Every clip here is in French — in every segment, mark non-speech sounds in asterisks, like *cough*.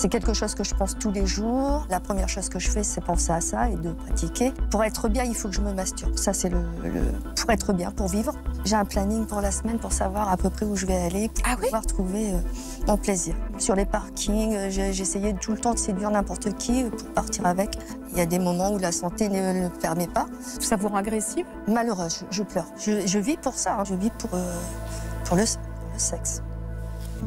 C'est quelque chose que je pense tous les jours. La première chose que je fais, c'est penser à ça et de pratiquer. Pour être bien, il faut que je me masturbe. Ça, c'est le, pour être bien, pour vivre. J'ai un planning pour la semaine pour savoir à peu près où je vais aller, pour ah pouvoir trouver euh, mon plaisir. Sur les parkings, euh, j'essayais tout le temps de séduire n'importe qui pour partir avec. Il y a des moments où la santé ne le permet pas. Ça vous rend agressive Malheureuse, je, pleure. Je, vis pour ça, hein. je vis pour, euh, pour le sexe.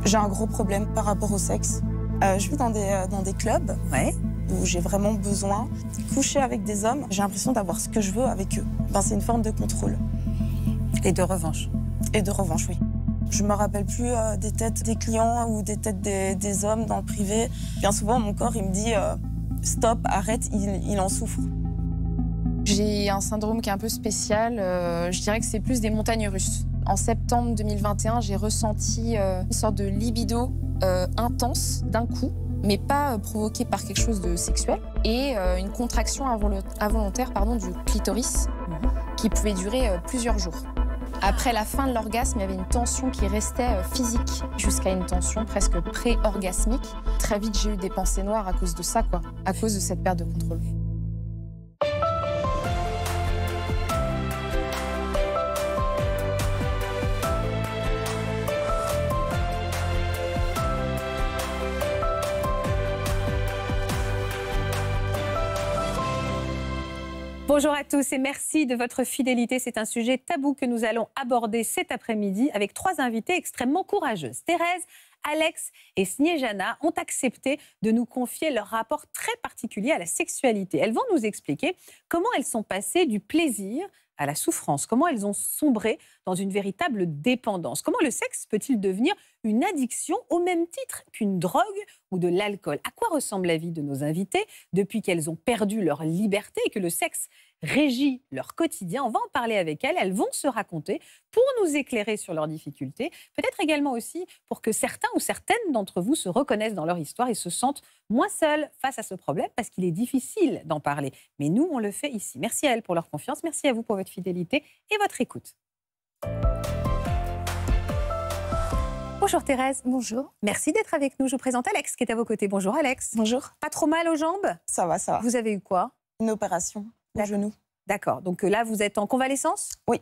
J'ai un gros problème par rapport au sexe. Euh, je vais dans des, euh, dans des clubs où j'ai vraiment besoin. Coucher avec des hommes, j'ai l'impression d'avoir ce que je veux avec eux. Ben, c'est une forme de contrôle. Et de revanche. Et de revanche, oui. Je me rappelle plus euh, des têtes des clients ou des têtes des, des, hommes dans le privé. Bien souvent, mon corps, il me dit stop, arrête, il, en souffre. J'ai un syndrome qui est un peu spécial. je dirais que c'est plus des montagnes russes. En septembre 2021, j'ai ressenti une sorte de libido euh, intense d'un coup, mais pas euh, provoquée par quelque chose de sexuel, et euh, une contraction involontaire pardon, du clitoris mhm. qui pouvait durer plusieurs jours. Après la fin de l'orgasme, il y avait une tension qui restait physique jusqu'à une tension presque pré-orgasmique. Très vite, j'ai eu des pensées noires à cause de ça, quoi, à cause de cette perte de contrôle. Bonjour à tous et merci de votre fidélité. C'est un sujet tabou que nous allons aborder cet après-midi avec trois invités extrêmement courageuses. Thérèse, Alex et Sniejana ont accepté de nous confier leur rapport très particulier à la sexualité. Elles vont nous expliquer comment elles sont passées du plaisir à la souffrance, comment elles ont sombré dans une véritable dépendance, comment le sexe peut-il devenir une addiction au même titre qu'une drogue ou de l'alcool. À quoi ressemble la vie de nos invités depuis qu'elles ont perdu leur liberté et que le sexe régit leur quotidien. On va en parler avec elles. Elles vont se raconter pour nous éclairer sur leurs difficultés. Peut-être également aussi pour que certains ou certaines d'entre vous se reconnaissent dans leur histoire et se sentent moins seuls face à ce problème parce qu'il est difficile d'en parler. Mais nous, on le fait ici. Merci à elles pour leur confiance. Merci à vous pour votre fidélité et votre écoute. Bonjour Thérèse. Bonjour. Merci d'être avec nous. Je vous présente Alex qui est à vos côtés. Bonjour Alex. Bonjour. Pas trop mal aux jambes Ça va, ça va. Vous avez eu quoi Une opération au genou. D'accord. Donc euh, là, vous êtes en convalescence Oui.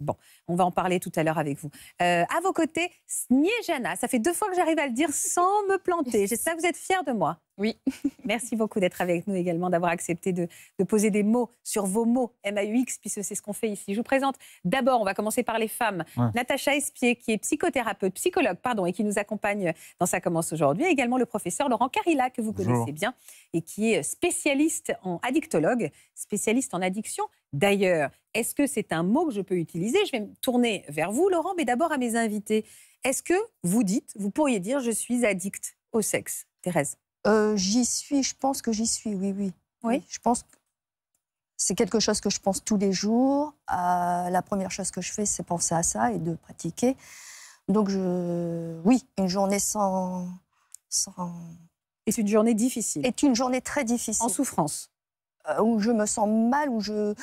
Bon, on va en parler tout à l'heure avec vous. Euh, à vos côtés, Sniejana. Ça fait deux fois que j'arrive à le dire sans me planter. J'espère que vous êtes fière de moi. Oui. *laughs* Merci beaucoup d'être avec nous également, d'avoir accepté de, poser des mots sur vos mots MAUX, puisque c'est ce qu'on fait ici. Je vous présente d'abord, on va commencer par les femmes, Natacha Espier, qui est psychothérapeute, psychologue, pardon, et qui nous accompagne dans Ça commence aujourd'hui. Également le professeur Laurent Carilla, que vous connaissez bien, et qui est spécialiste en addictologue, spécialiste en addiction d'ailleurs. Est-ce que c'est un mot que je peux utiliser Je vais me tourner vers vous, Laurent, mais d'abord à mes invités. Est-ce que vous dites, vous pourriez dire, je suis addict au sexe, Thérèse euh, J'y suis, je pense que j'y suis, oui, oui. Oui. Je pense que c'est quelque chose que je pense tous les jours. Euh, la première chose que je fais, c'est penser à ça et de pratiquer. Donc, oui, une journée sans. sans... Est une journée difficile. Est une journée très difficile. En souffrance. Euh, où je me sens mal, où je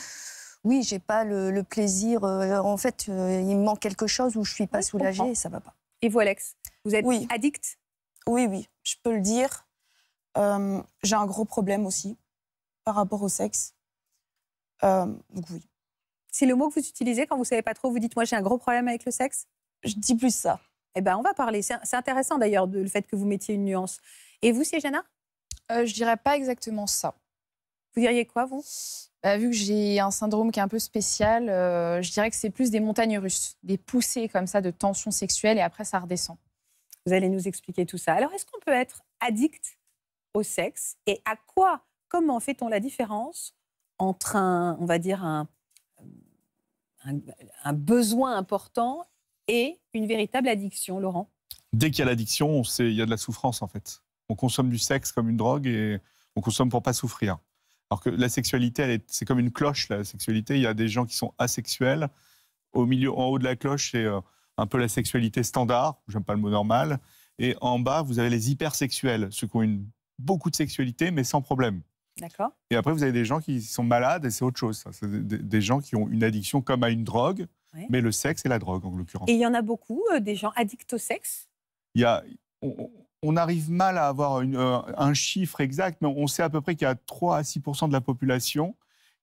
oui, j'ai pas le, plaisir. Euh, en fait, euh, il me manque quelque chose où je suis pas soulagée et ça va pas. Et vous, Alex, vous êtes oui. addict Oui, oui, je peux le dire. j'ai un gros problème aussi par rapport au sexe. donc oui. C'est le mot que vous utilisez quand vous savez pas trop. Vous dites moi j'ai un gros problème avec le sexe. Je dis plus ça. Eh bien on va parler. C'est intéressant d'ailleurs le fait que vous mettiez une nuance. Et vous, euh, Je dirais pas exactement ça. Vous diriez quoi, vous bah, Vu que j'ai un syndrome qui est un peu spécial, euh, je dirais que c'est plus des montagnes russes, des poussées comme ça de tension sexuelle et après ça redescend. Vous allez nous expliquer tout ça. Alors, est-ce qu'on peut être addict au sexe et à quoi, comment fait-on la différence entre un, on va dire, un, un, un besoin important et une véritable addiction, Laurent Dès qu'il y a l'addiction, il y a de la souffrance en fait. On consomme du sexe comme une drogue et on consomme pour pas souffrir. Alors que la sexualité, c'est comme une cloche, la sexualité. Il y a des gens qui sont asexuels. Au milieu, en haut de la cloche, c'est euh, un peu la sexualité standard, j'aime pas le mot normal. Et en bas, vous avez les hypersexuels, ceux qui ont beaucoup de sexualité, mais sans problème. D'accord. Et après, vous avez des gens qui sont malades et c'est autre chose. C'est des, gens qui ont une addiction comme à une drogue, mais le sexe et la drogue en l'occurrence. Et il y en a beaucoup, euh, des gens addicts au sexe il y a, on arrive mal à avoir euh, un chiffre exact, mais on sait à peu près qu'il y a 3 à 6 de la population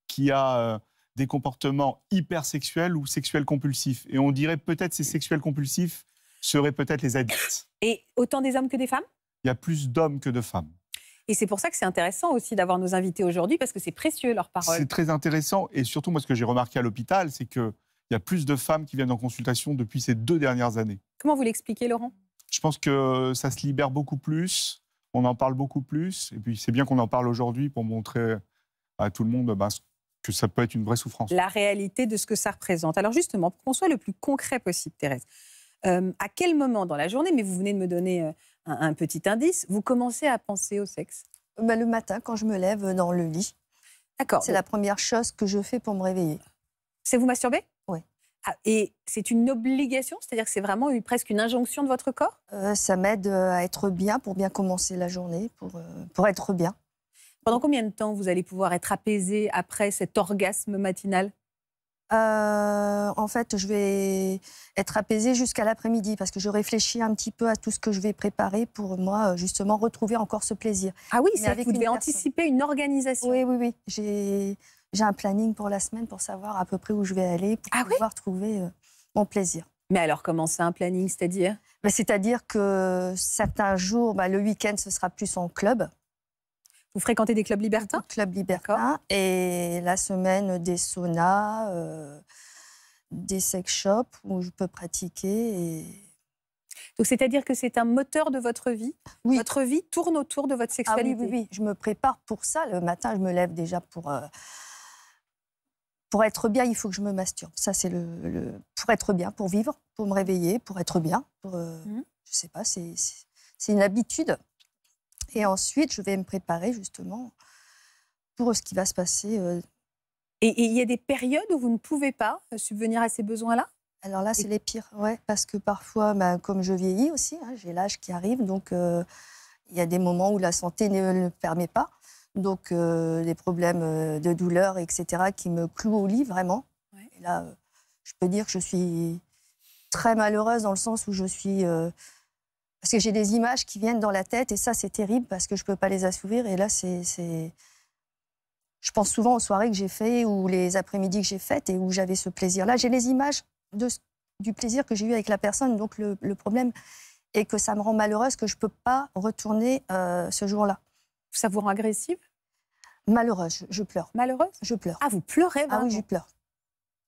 qui a euh, des comportements hypersexuels ou sexuels compulsifs. Et on dirait peut-être ces sexuels compulsifs seraient peut-être les adultes. Et autant des hommes que des femmes Il y a plus d'hommes que de femmes. Et c'est pour ça que c'est intéressant aussi d'avoir nos invités aujourd'hui, parce que c'est précieux leur parole. C'est très intéressant. Et surtout, moi, ce que j'ai remarqué à l'hôpital, c'est qu'il y a plus de femmes qui viennent en consultation depuis ces deux dernières années. Comment vous l'expliquez, Laurent je pense que ça se libère beaucoup plus, on en parle beaucoup plus, et puis c'est bien qu'on en parle aujourd'hui pour montrer à tout le monde bah, que ça peut être une vraie souffrance. La réalité de ce que ça représente. Alors justement, pour qu'on soit le plus concret possible, Thérèse, euh, à quel moment dans la journée, mais vous venez de me donner euh, un, petit indice, vous commencez à penser au sexe bah, Le matin, quand je me lève euh, dans le lit. D'accord. C'est la première chose que je fais pour me réveiller. C'est vous masturber ah, et c'est une obligation, c'est-à-dire que c'est vraiment eu presque une injonction de votre corps euh, Ça m'aide euh, à être bien pour bien commencer la journée, pour, euh, pour être bien. Pendant combien de temps vous allez pouvoir être apaisé après cet orgasme matinal en fait, je vais être apaisée jusqu'à l'après-midi parce que je réfléchis un petit peu à tout ce que je vais préparer pour moi, justement, retrouver encore ce plaisir. Ah oui, vous devez anticipé anticiper une organisation. Oui, oui, oui j'ai un planning pour la semaine pour savoir à peu près où je vais aller, pour ah pouvoir trouver euh, mon plaisir. Mais alors, comment c'est un planning, c'est-à-dire bah, C'est-à-dire que certains jours, bah, le week-end, ce sera plus en club. Vous fréquentez des clubs libertins clubs libertins Et la semaine, des saunas, euh, des sex shops où je peux pratiquer. Donc, c'est-à-dire que c'est un moteur de votre vie Oui. Votre vie tourne autour de votre ah sexualité oui, Je me prépare pour ça. Le matin, je me lève déjà pour. Euh, pour être bien, il faut que je me masturbe. Ça, c'est le, pour être bien, pour vivre, pour me réveiller, pour être bien. Pour, euh, mhm. Je sais pas, c'est, c'est une habitude. Et ensuite, je vais me préparer justement pour ce qui va se passer. Euh. Et il y a des périodes où vous ne pouvez pas euh, subvenir à ces besoins-là Alors là, c'est les pires, ouais, parce que parfois, bah, comme je vieillis aussi, hein, j'ai l'âge qui arrive, donc il y a des moments où la santé ne le permet pas donc euh, des problèmes euh, de douleur, etc., qui me clouent au lit vraiment. Et là, euh, je peux dire que je suis très malheureuse dans le sens où je suis parce que j'ai des images qui viennent dans la tête et ça c'est terrible parce que je peux pas les assouvir et là c'est je pense souvent aux soirées que j'ai faites ou les après-midi que j'ai faites et où j'avais ce plaisir là j'ai les images de, du plaisir que j'ai eu avec la personne donc le, problème est que ça me rend malheureuse que je peux pas retourner ce jour-là ça vous rend agressive Malheureuse, je, pleure. Malheureuse Je pleure. Ah, vous pleurez vraiment Ah oui, je pleure.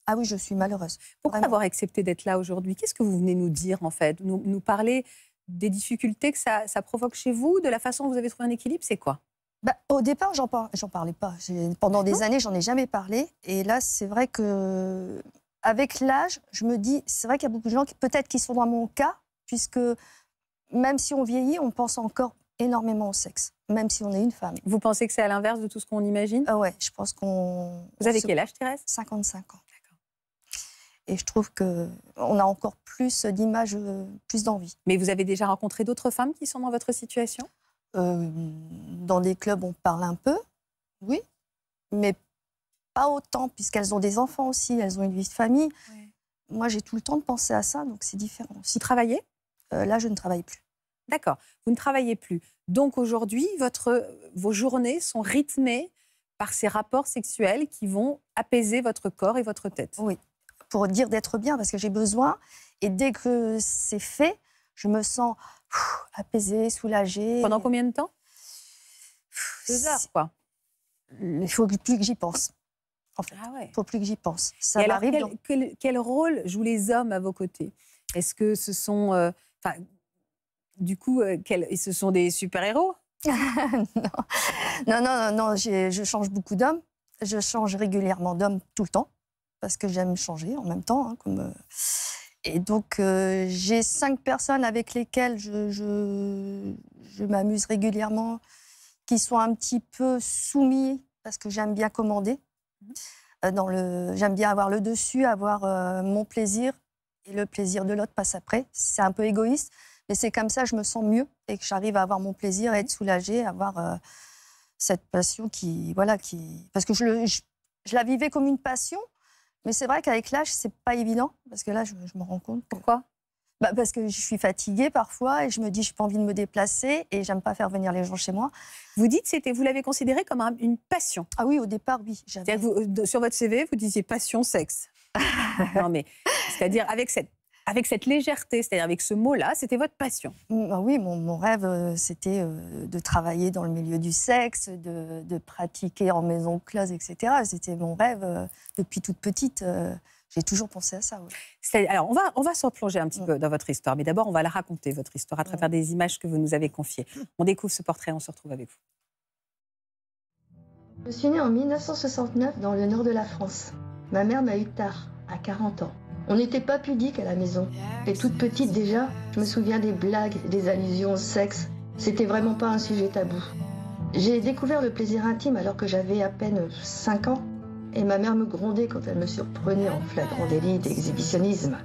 Ah oui, je suis malheureuse. Pourquoi avoir accepté d'être là aujourd'hui Qu'est-ce que vous venez nous dire, en fait nous, parler des difficultés que ça, provoque chez vous, de la façon dont vous avez trouvé un équilibre, c'est quoi bah, Au départ, j'en parlais pas. Pendant des années, j'en ai jamais parlé. Et là, c'est vrai que avec l'âge, je me dis, c'est vrai qu'il y a beaucoup de gens qui peut-être qui sont dans mon cas, puisque même si on vieillit, on pense encore énormément au sexe même si on est une femme. Vous pensez que c'est à l'inverse de tout ce qu'on imagine Ah ouais, je pense qu'on. Vous avez quel âge, Thérèse 55 ans. D'accord. Et je trouve qu'on a encore plus d'images, euh, plus d'envie. Mais vous avez déjà rencontré d'autres femmes qui sont dans votre situation euh, Dans des clubs, on parle un peu, oui, mais pas autant puisqu'elles ont des enfants aussi, elles ont une vie de famille. Moi, j'ai tout le temps de penser à ça, donc c'est différent. si Vous travaillez euh, Là, je ne travaille plus. D'accord. Vous ne travaillez plus. Donc aujourd'hui, vos journées sont rythmées par ces rapports sexuels qui vont apaiser votre corps et votre tête. Oui, pour dire d'être bien, parce que j'ai besoin. Et dès que c'est fait, je me sens apaisée, soulagée. Pendant combien de temps Deux heures, quoi. Il faut plus que j'y pense. En fait, ah faut plus que j'y pense. Ça Quel, rôle jouent les hommes à vos côtés Est-ce que ce sont, euh, du coup, euh, ce sont des super-héros *laughs* non. non, non, non, je change beaucoup d'hommes. Je change régulièrement d'hommes tout le temps, parce que j'aime changer en même temps. Hein, euh. Et donc, euh, j'ai cinq personnes avec lesquelles je, m'amuse régulièrement, qui sont un petit peu soumis, parce que j'aime bien commander. Mm-hmm. J'aime bien avoir le dessus, avoir mon plaisir et le plaisir de l'autre passe après. C'est un peu égoïste, et c'est comme ça que je me sens mieux et que j'arrive à avoir mon plaisir, à être soulagée, à avoir euh, cette passion qui, voilà, qui, parce que je, je, la vivais comme une passion, mais c'est vrai qu'avec l'âge, c'est pas évident parce que là, je, me rends compte. Pourquoi bah parce que je suis fatiguée parfois et je me dis n'ai pas envie de me déplacer et j'aime pas faire venir les gens chez moi. Vous dites c'était vous l'avez considéré comme une passion. Ah oui au départ oui. Euh, sur votre CV vous disiez passion sexe. *laughs* non mais c'est-à-dire avec cette avec cette légèreté, c'est-à-dire avec ce mot-là, c'était votre passion. Mm, ah oui, mon, rêve, euh, c'était euh, de travailler dans le milieu du sexe, de, pratiquer en maison close, etc. C'était mon rêve euh, depuis toute petite. J'ai toujours pensé à ça. Alors, on va, on va s'en plonger un petit mm. peu dans votre histoire, mais d'abord, on va la raconter, votre histoire, à mm. travers des images que vous nous avez confiées. On découvre ce portrait, on se retrouve avec vous. Je suis née en 1969 dans le nord de la France. Ma mère m'a eu tard, à 40 ans. On n'était pas pudique à la maison. Et toute petite déjà, je me souviens des blagues, des allusions au sexe. C'était vraiment pas un sujet tabou. J'ai découvert le plaisir intime alors que j'avais à peine 5 ans. Et ma mère me grondait quand elle me surprenait en flagrant délit d'exhibitionnisme.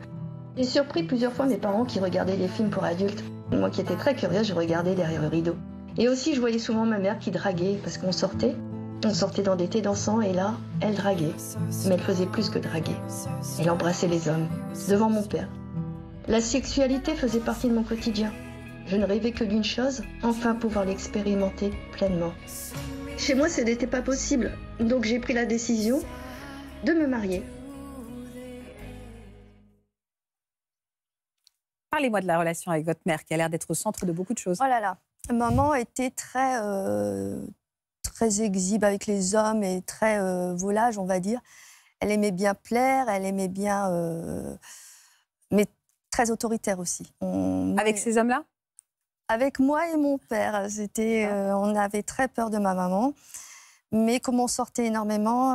J'ai surpris plusieurs fois mes parents qui regardaient les films pour adultes. Moi qui étais très curieuse, je regardais derrière le rideau. Et aussi, je voyais souvent ma mère qui draguait parce qu'on sortait on sortait dans des thés dansants et là, elle draguait. Mais elle faisait plus que draguer. Elle embrassait les hommes, devant mon père. La sexualité faisait partie de mon quotidien. Je ne rêvais que d'une chose, enfin pouvoir l'expérimenter pleinement. Chez moi, ce n'était pas possible, donc j'ai pris la décision de me marier. Parlez-moi de la relation avec votre mère qui a l'air d'être au centre de beaucoup de choses. Oh là là, maman était très, euh, exhibe avec les hommes et très euh, volage, on va dire. Elle aimait bien plaire, elle aimait bien. Euh, mais très autoritaire aussi. Avec ces hommes-là Avec moi et mon père. C'était, ah. euh, on avait très peur de ma maman. Mais comme on sortait énormément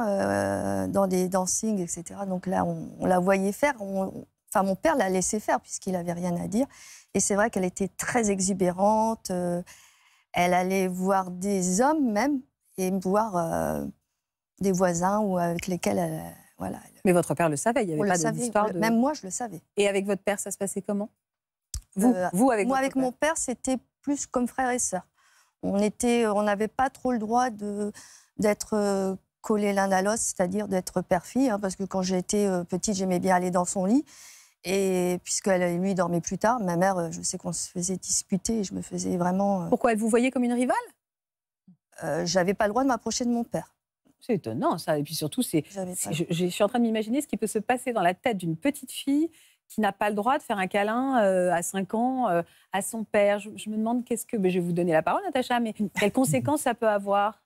dans des dancings, etc., donc là, on, la voyait faire. enfin, mon père l'a laissait faire puisqu'il n'avait rien à dire. Et c'est vrai qu'elle était très exubérante elle allait voir des hommes même et voir euh, des voisins ou avec lesquels elle, euh, voilà. Mais votre père le savait, il y avait pas d'histoire de... Même moi, je le savais. Et avec votre père, ça se passait comment vous, euh, vous avec Moi, avec mon père, c'était plus comme frère et sœur. On était, on n'avait pas trop le droit de d'être collés l'un à l'autre, c'est-à-dire d'être père-fille, hein, parce que quand j'étais petite, j'aimais bien aller dans son lit. Et puisque lui dormait plus tard, ma mère, je sais qu'on se faisait disputer et je me faisais vraiment. Pourquoi elle vous voyait comme une rivale euh, j'avais pas le droit de m'approcher de mon père. C'est étonnant ça. Et puis surtout, c'est, je, suis en train de m'imaginer ce qui peut se passer dans la tête d'une petite fille qui n'a pas le droit de faire un câlin euh, à 5 ans euh, à son père. Je, me demande qu'est-ce que... je vais vous donner la parole, Natacha, mais quelles *laughs* conséquences ça peut avoir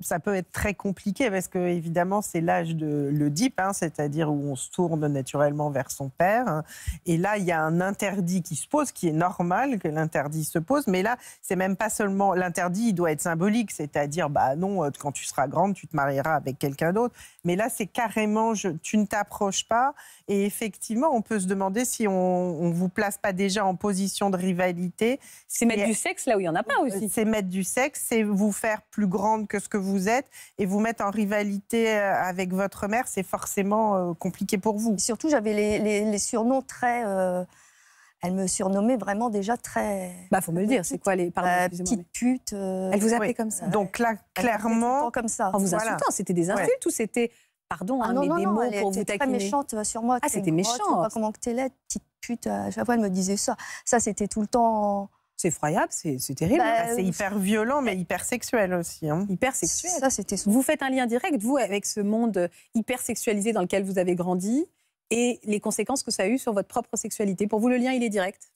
ça peut être très compliqué parce que évidemment c'est l'âge de l'Oedipe, hein, c'est-à-dire où on se tourne naturellement vers son père. et là, il y a un interdit qui se pose, qui est normal que l'interdit se pose. Mais là, c'est même pas seulement l'interdit, il doit être symbolique, c'est-à-dire bah non, euh, quand tu seras grande, tu te marieras avec quelqu'un d'autre. Mais là, c'est carrément, tu ne t'approches pas. Et effectivement, on peut se demander si on, on vous place pas déjà en position de rivalité. C'est mettre du sexe là où il y en a pas euh, aussi. C'est mettre du sexe, c'est vous faire plus grande que ce que vous êtes et vous mettre en rivalité euh, avec votre mère, c'est forcément euh, compliqué pour vous. Surtout, j'avais les, surnoms très. Euh, elle me surnommait vraiment déjà très. Bah, faut me le dire, c'est quoi les. Pardon, euh, petite pute. Elle vous appelait comme ça. Donc là, clairement. Comme ça. En vous c'était des insultes ou c'était. Pardon, ah hein, non, non, des mots elle pour vous Très méchante sur moi. Ah, c'était méchant. comment que t'es la petite pute. À chaque elle me disait ça. Ça, c'était tout le temps c'est effroyable, c'est terrible. Bah, c'est euh, hyper violent, mais hyper sexuel aussi. Hein. Hyper sexuel. Ça, c'était. Vous faites un lien direct, vous, avec ce monde hyper sexualisé dans lequel vous avez grandi et les conséquences que ça a eu sur votre propre sexualité. Pour vous, le lien, il est direct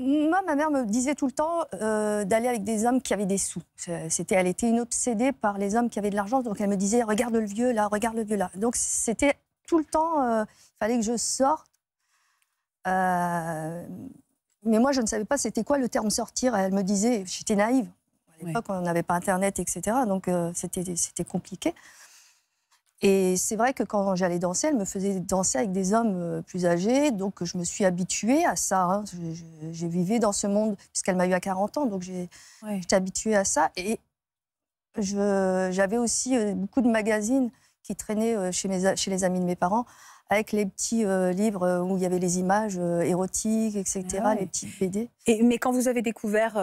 moi, ma mère me disait tout le temps euh, d'aller avec des hommes qui avaient des sous. C'était, elle était une obsédée par les hommes qui avaient de l'argent, donc elle me disait regarde le vieux là, regarde le vieux là. Donc c'était tout le temps, il euh, fallait que je sorte. Euh, mais moi, je ne savais pas c'était quoi le terme sortir. Elle me disait, j'étais naïve. À l'époque, on n'avait pas Internet, etc. Donc, euh, c'était compliqué. Et c'est vrai que quand j'allais danser, elle me faisait danser avec des hommes euh, plus âgés. Donc, je me suis habituée à ça. Hein. J'ai vivé dans ce monde, puisqu'elle m'a eu à 40 ans. Donc, j'étais habituée à ça. Et j'avais aussi euh, beaucoup de magazines qui traînaient chez, chez les amis de mes parents avec les petits euh, livres euh, où il y avait les images euh, érotiques, etc., ah les petites BD. Et, mais quand vous avez découvert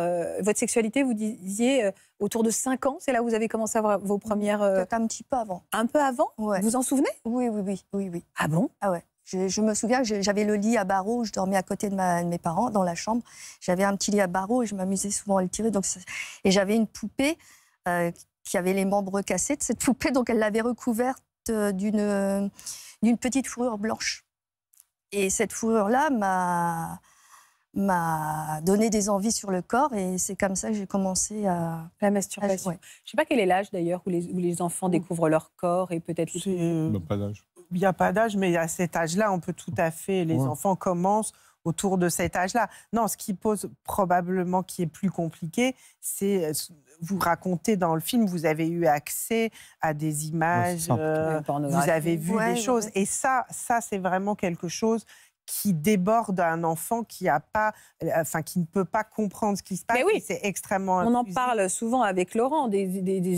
votre sexualité, vous disiez autour de 5 ans, c'est là où vous avez commencé à avoir vos mmh, premières... un petit peu avant. Un peu avant Vous Vous en souvenez oui, oui, oui, oui, oui. Ah bon Ah ouais. Je, me souviens que j'avais le lit à barreaux, je dormais à côté de, ma, mes parents dans la chambre. J'avais un petit lit à barreaux et je m'amusais souvent à le tirer. Donc, et j'avais une poupée qui avait les membres cassés de cette *laughs* poupée, donc elle l'avait recouverte euh, euh, d'une petite fourrure blanche. Et cette fourrure-là m'a m'a donné des envies sur le corps et c'est comme ça que j'ai commencé à la masturbation. Je ne sais pas quel est l'âge d'ailleurs où les, enfants découvrent leur corps et peut-être. Euh, il n'y a pas d'âge, mais à cet âge-là, on peut tout à fait. Les enfants commencent autour de cet âge-là. Non, ce qui pose probablement qui est plus compliqué, c'est vous racontez dans le film, vous avez eu accès à des images, euh, vous avez vu des choses. Et ça, ça c'est vraiment quelque chose qui déborde un enfant qui a pas, euh, enfin qui ne peut pas comprendre ce qui se passe. c'est extrêmement. On en parle souvent avec Laurent des,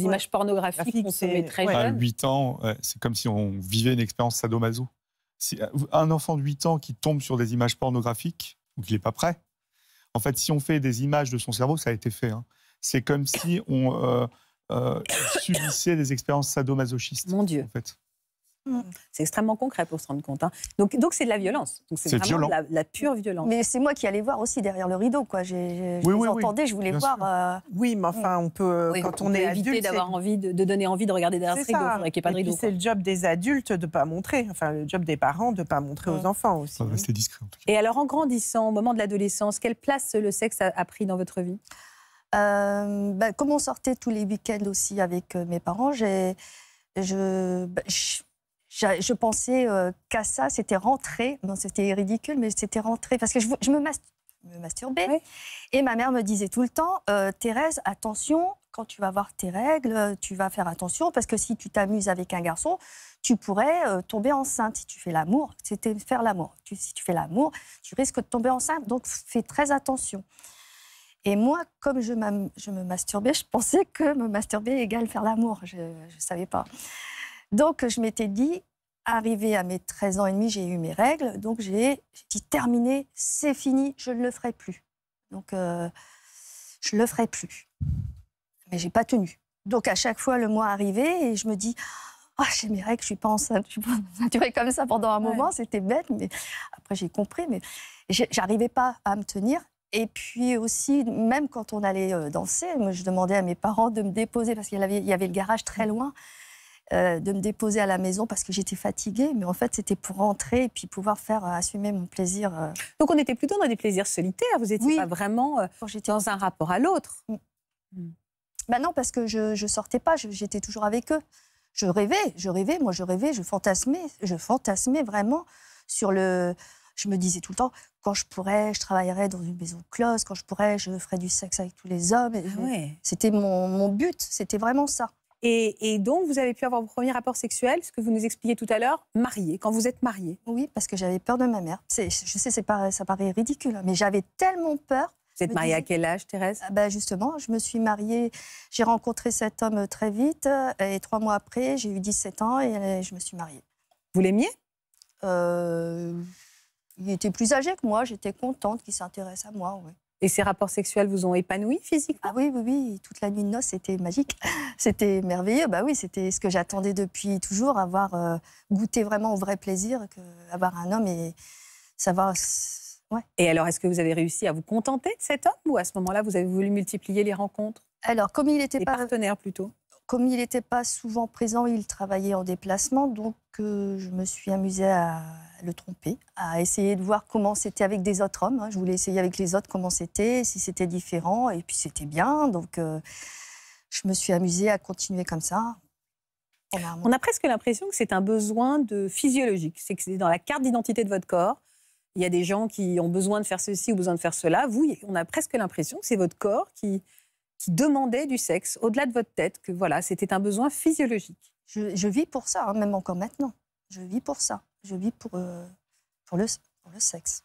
images pornographiques très À 8 ans, c'est comme si on vivait une expérience sadomaso. Euh, un enfant de 8 ans qui tombe sur des images pornographiques ou qu'il n'est pas prêt. En fait, si on fait des images de son cerveau, ça a été fait. Hein. C'est comme si on euh, euh, subissait des expériences sadomasochistes. Mon Dieu. En fait. Mm. C'est extrêmement concret pour se rendre compte. Hein. Donc, c'est de la violence. c'est vraiment la, pure violence. Mais c'est moi qui allais voir aussi derrière le rideau, quoi. j'ai je je voulais voir. Euh, oui, mais enfin, mm. on peut quand on, est éviter d'avoir envie de, donner envie de regarder derrière ce rideau, pas C'est le job des adultes de ne pas montrer. Enfin, le job des parents de ne pas montrer aux mm. enfants aussi. discret. En tout cas. Et alors, en grandissant, au moment de l'adolescence, quelle place le sexe a pris dans votre vie euh, ben, comme on sortait tous les week-ends aussi avec euh, mes parents, ben, je, pensais euh, qu'à ça, c'était rentrer. Non, c'était ridicule, mais c'était rentrer. Parce que je, me, masturbais. Et ma mère me disait tout le temps Thérèse, attention, quand tu vas voir tes règles, tu vas faire attention parce que si tu t'amuses avec un garçon, tu pourrais tomber enceinte. Si tu fais l'amour, c'était faire l'amour. si tu fais l'amour, tu risques de tomber enceinte. Donc fais très attention. Et moi, comme je, je, me masturbais, je pensais que me masturber égale faire l'amour. Je ne savais pas. Donc, je m'étais dit, arrivé à mes 13 ans et demi, j'ai eu mes règles. Donc, j'ai dit, terminé, c'est fini, je ne le ferai plus. Donc, euh, je ne le ferai plus. Mais j'ai pas tenu. Donc, à chaque fois, le mois arrivait et je me dis, ah, j'ai mes règles, je suis pas enceinte. ça, suis *laughs* comme ça pendant un moment, c'était bête, mais après j'ai compris, mais j'arrivais pas à me tenir. Et puis aussi, même quand on allait euh, danser, je demandais à mes parents de me déposer parce qu'il y avait, le garage très loin, euh, de me déposer à la maison parce que j'étais fatiguée. Mais en fait, c'était pour rentrer et puis pouvoir faire euh, assumer mon plaisir. Donc on était plutôt dans des plaisirs solitaires. Vous n'étiez pas vraiment dans un rapport à l'autre. Mm. Mm. Bah non, parce que je, ne sortais pas. J'étais toujours avec eux. Je rêvais, je rêvais, moi je rêvais, je fantasmais, je fantasmais vraiment sur le je me disais tout le temps, quand je pourrais, je travaillerai dans une maison close, quand je pourrais, je ferai du sexe avec tous les hommes. Ah c'était mon, but, c'était vraiment ça. Et, donc, vous avez pu avoir vos premiers rapports sexuels, ce que vous nous expliquiez tout à l'heure, marié, quand vous êtes marié. Oui, parce que j'avais peur de ma mère. Je sais, pas, ça paraît ridicule, hein, mais j'avais tellement peur vous êtes mariée à quel âge, Thérèse ah bah, Justement, je me suis mariée, j'ai rencontré cet homme très vite, euh, et trois mois après, j'ai eu 17 ans et euh, je me suis mariée. Vous l'aimiez euh... Il était plus âgé que moi, j'étais contente qu'il s'intéresse à moi. Et ces rapports sexuels vous ont épanoui physiquement Ah oui, oui, oui. Toute la nuit de noces, c'était magique. *laughs* C'était merveilleux. Bah oui, c'était ce que j'attendais depuis toujours, avoir euh, goûté vraiment au vrai plaisir, que, avoir un homme et savoir. Ouais. Et alors, est-ce que vous avez réussi à vous contenter de cet homme ou à ce moment-là, vous avez voulu multiplier les rencontres Alors, comme il était pas... partenaire plutôt comme il n'était pas souvent présent, il travaillait en déplacement, donc euh, je me suis amusée à le tromper, à essayer de voir comment c'était avec des autres hommes. Hein. Je voulais essayer avec les autres comment c'était, si c'était différent, et puis c'était bien. Donc euh, je me suis amusée à continuer comme ça. On a presque l'impression que c'est un besoin de physiologique. C'est que c'est dans la carte d'identité de votre corps. Il y a des gens qui ont besoin de faire ceci ou besoin de faire cela. Vous, on a presque l'impression que c'est votre corps qui, qui demandaient du sexe au-delà de votre tête, que voilà, c'était un besoin physiologique. Je, je vis pour ça, hein, même encore maintenant. Je vis pour ça. Je vis pour, euh, pour, le, pour le sexe.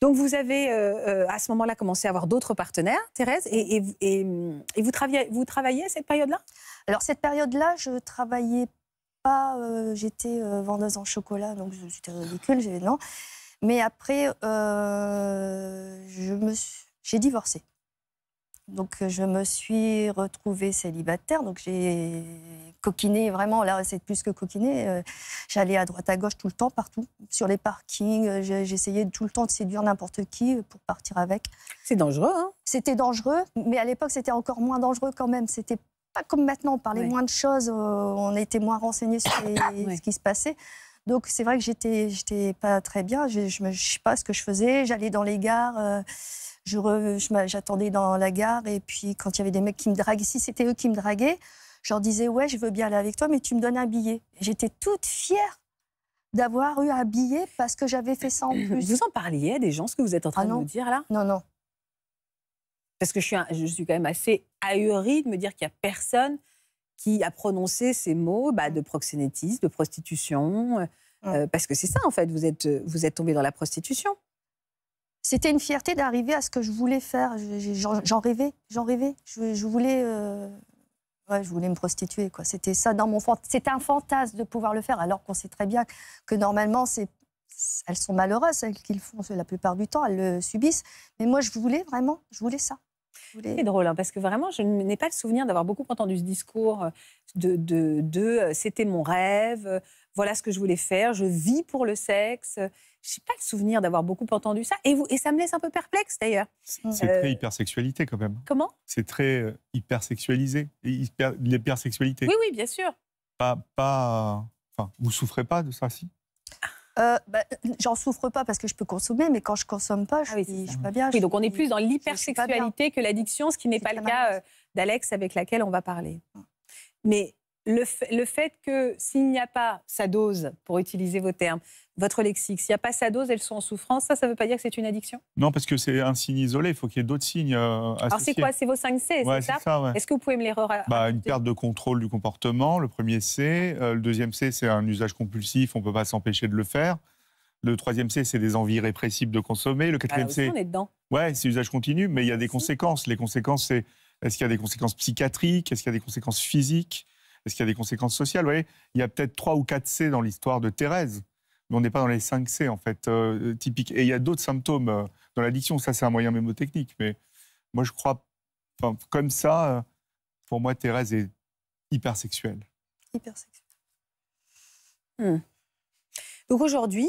Donc vous avez euh, euh, à ce moment-là commencé à avoir d'autres partenaires, Thérèse, et, et, et, vous, travaillez, vous travaillez à cette période-là Alors cette période-là, je travaillais pas, j'étais vendeuse en chocolat, donc c'était ridicule, j'ai non. Mais après, je me j'ai divorcé. Donc euh, je me suis retrouvée célibataire, donc j'ai coquiné vraiment, là c'est plus que coquiné, euh, j'allais à droite à gauche tout le temps, partout, sur les parkings, euh, j'essayais tout le temps de séduire n'importe qui pour partir avec. C'est dangereux, hein C'était dangereux, mais à l'époque c'était encore moins dangereux quand même, c'était pas comme maintenant, on parlait moins de choses, on était moins renseignés sur *coughs* ce qui se passait. Donc c'est vrai que j'étais j'étais pas très bien, je ne sais pas ce que je faisais, j'allais dans les gares. J'attendais dans la gare et puis quand il y avait des mecs qui me draguaient, si c'était eux qui me draguaient, je leur disais ouais, je veux bien aller avec toi, mais tu me donnes un billet. J'étais toute fière d'avoir eu un billet parce que j'avais fait ça en euh, plus. Vous en parliez des gens, ce que vous êtes en train ah de nous dire là Non, non. Parce que je suis, je suis quand même assez ahurie de me dire qu'il n'y a personne qui a prononcé ces mots bah, de proxénétisme, de prostitution. Euh, mm. euh, parce que c'est ça, en fait, vous êtes, vous êtes tombé dans la prostitution c'était une fierté d'arriver à ce que je voulais faire. J'en rêvais, j'en rêvais. Je, voulais, euh, je voulais me prostituer. C'était ça dans mon un fantasme de pouvoir le faire, alors qu'on sait très bien que normalement, elles sont malheureuses, celles qui font la plupart du temps, elles le subissent. Mais moi, je voulais vraiment, je voulais ça. C'est drôle, hein, parce que vraiment, je n'ai pas le souvenir d'avoir beaucoup entendu ce discours euh, de euh, c'était mon rêve, voilà ce que je voulais faire, je vis pour le sexe. Je n'ai pas le souvenir d'avoir beaucoup entendu ça. Et, vous, et ça me laisse un peu perplexe d'ailleurs. C'est euh, très hypersexualité quand même. Comment C'est très euh, hypersexualisé. Hyper, L'hypersexualité. Oui, oui, bien sûr. Pas. pas enfin, vous souffrez pas de ça, si euh, bah, J'en souffre pas parce que je peux consommer, mais quand je consomme pas, je, ne ah suis, pas bien. donc on est plus dans l'hypersexualité que l'addiction, ce qui n'est pas le cas euh, d'Alex avec laquelle on va parler. Mais le, fait, que s'il n'y a pas sa dose, pour utiliser vos termes, votre lexique, s'il n'y a pas sa dose, elles sont en souffrance, ça, ça ne veut pas dire que c'est une addiction Non, parce que c'est un signe isolé, il faut qu'il y ait d'autres signes associés. Euh, Alors c'est quoi C'est vos 5 C, c'est ça, Est-ce que vous pouvez me les re bah, Une perte de contrôle du comportement, le premier C. Euh, le deuxième C, c'est un usage compulsif, on ne peut pas s'empêcher de le faire. Le troisième C, c'est des envies répressibles de consommer. Le quatrième c bah, C, on est dedans. Ouais, c'est usage continu, mais il y a des conséquences. Les conséquences, c'est est-ce qu'il y a des conséquences psychiatriques Est-ce qu'il y a des conséquences physiques est-ce qu'il y a des conséquences sociales Vous il y a peut-être 3 ou 4 C dans l'histoire de Thérèse, mais on n'est pas dans les 5 C, en fait, euh, typiques. Et il y a d'autres symptômes euh, dans l'addiction. Ça, c'est un moyen mémotechnique. Mais moi, je crois, comme ça, euh, pour moi, Thérèse est hypersexuelle. Hypersexuelle. Hmm. Donc aujourd'hui,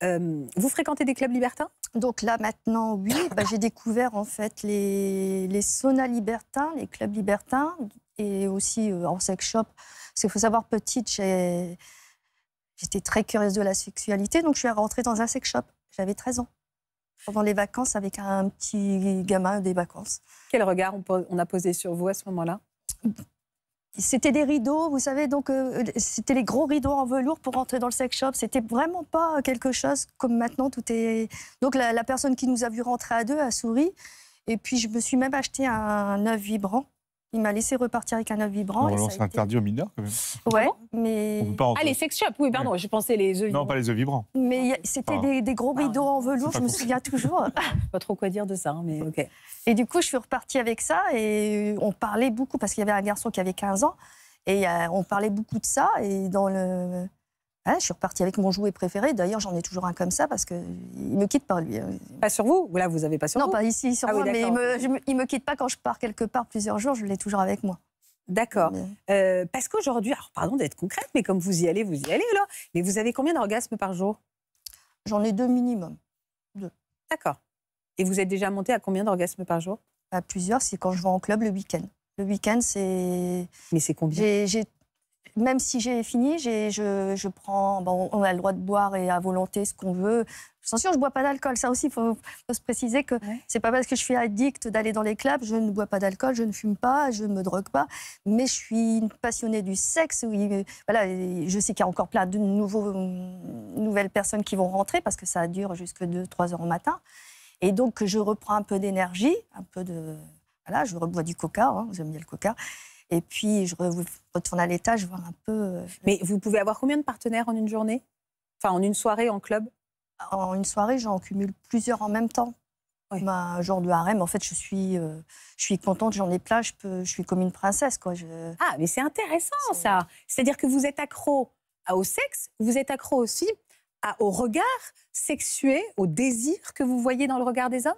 vous fréquentez des clubs libertins donc là maintenant, oui, bah, j'ai découvert en fait les, les saunas libertins, les clubs libertins, et aussi euh, en sex shop. Parce qu'il faut savoir, petite, j'étais très curieuse de la sexualité, donc je suis rentrée dans un sex shop. J'avais 13 ans. Pendant les vacances, avec un petit gamin des vacances. Quel regard on, a posé sur vous à ce moment-là c'était des rideaux, vous savez, donc euh, c'était les gros rideaux en velours pour rentrer dans le sex shop. C'était vraiment pas quelque chose comme maintenant, tout est. Donc la, la, personne qui nous a vu rentrer à deux a souri. Et puis je me suis même acheté un œuf vibrant il m'a laissé repartir avec un œuf vibrant. c'est interdit aux mineurs, quand même. Ouais, ah mais. Ah, les sex oui, pardon, j'ai je pensais les œufs Non, pas les œufs vibrants. Mais ah. c'était des, gros ah. rideaux en velours, je me souviens toujours. *laughs* pas trop quoi dire de ça, hein, mais OK. Et du coup, je suis repartie avec ça et on parlait beaucoup parce qu'il y avait un garçon qui avait 15 ans et euh, on parlait beaucoup de ça. Et dans le Hein, je suis repartie avec mon jouet préféré. D'ailleurs, j'en ai toujours un comme ça parce qu'il euh, ne me quitte pas, lui. Euh. Pas sur vous là, vous n'avez pas sur Non, pas ici, sur ah moi, mais il ne me, quitte pas quand je pars quelque part plusieurs jours. Je l'ai toujours avec moi. D'accord. Euh, parce qu'aujourd'hui, alors pardon d'être concrète, mais comme vous y allez, vous y allez là. Mais vous avez combien d'orgasmes par jour J'en ai deux minimum. Deux. D'accord. Et vous êtes déjà monté à combien d'orgasmes par jour À plusieurs, c'est quand je vais en club le week-end. Le week-end, c'est. Mais c'est combien j'ai, même si j'ai fini, je, prends. Bon, on a le droit de boire et à volonté ce qu'on veut. suis sûr, je bois pas d'alcool. Ça aussi, il faut, se préciser que ce c'est pas parce que je suis addict d'aller dans les clubs, je ne bois pas d'alcool, je ne fume pas, je ne me drogue pas. Mais je suis passionnée du sexe. Euh, voilà, je sais qu'il y a encore plein de nouvelles personnes qui vont rentrer parce que ça dure jusque 2-3 heures au matin. Et donc, je reprends un peu d'énergie, un peu de. Voilà, je rebois du coca, hein, j'aime bien le coca. Et puis, je retourne à l'étage voir un peu. Euh, mais vous pouvez avoir combien de partenaires en une journée Enfin, en une soirée, en club En une soirée, j'en cumule plusieurs en même temps. Oui. Ma genre de harem, en fait, je suis, euh, je suis contente, j'en ai plein, je, peux, je suis comme une princesse. Quoi. Ah, mais c'est intéressant ça. C'est-à-dire que vous êtes accro au sexe, vous êtes accro aussi au regard sexué, au désir que vous voyez dans le regard des hommes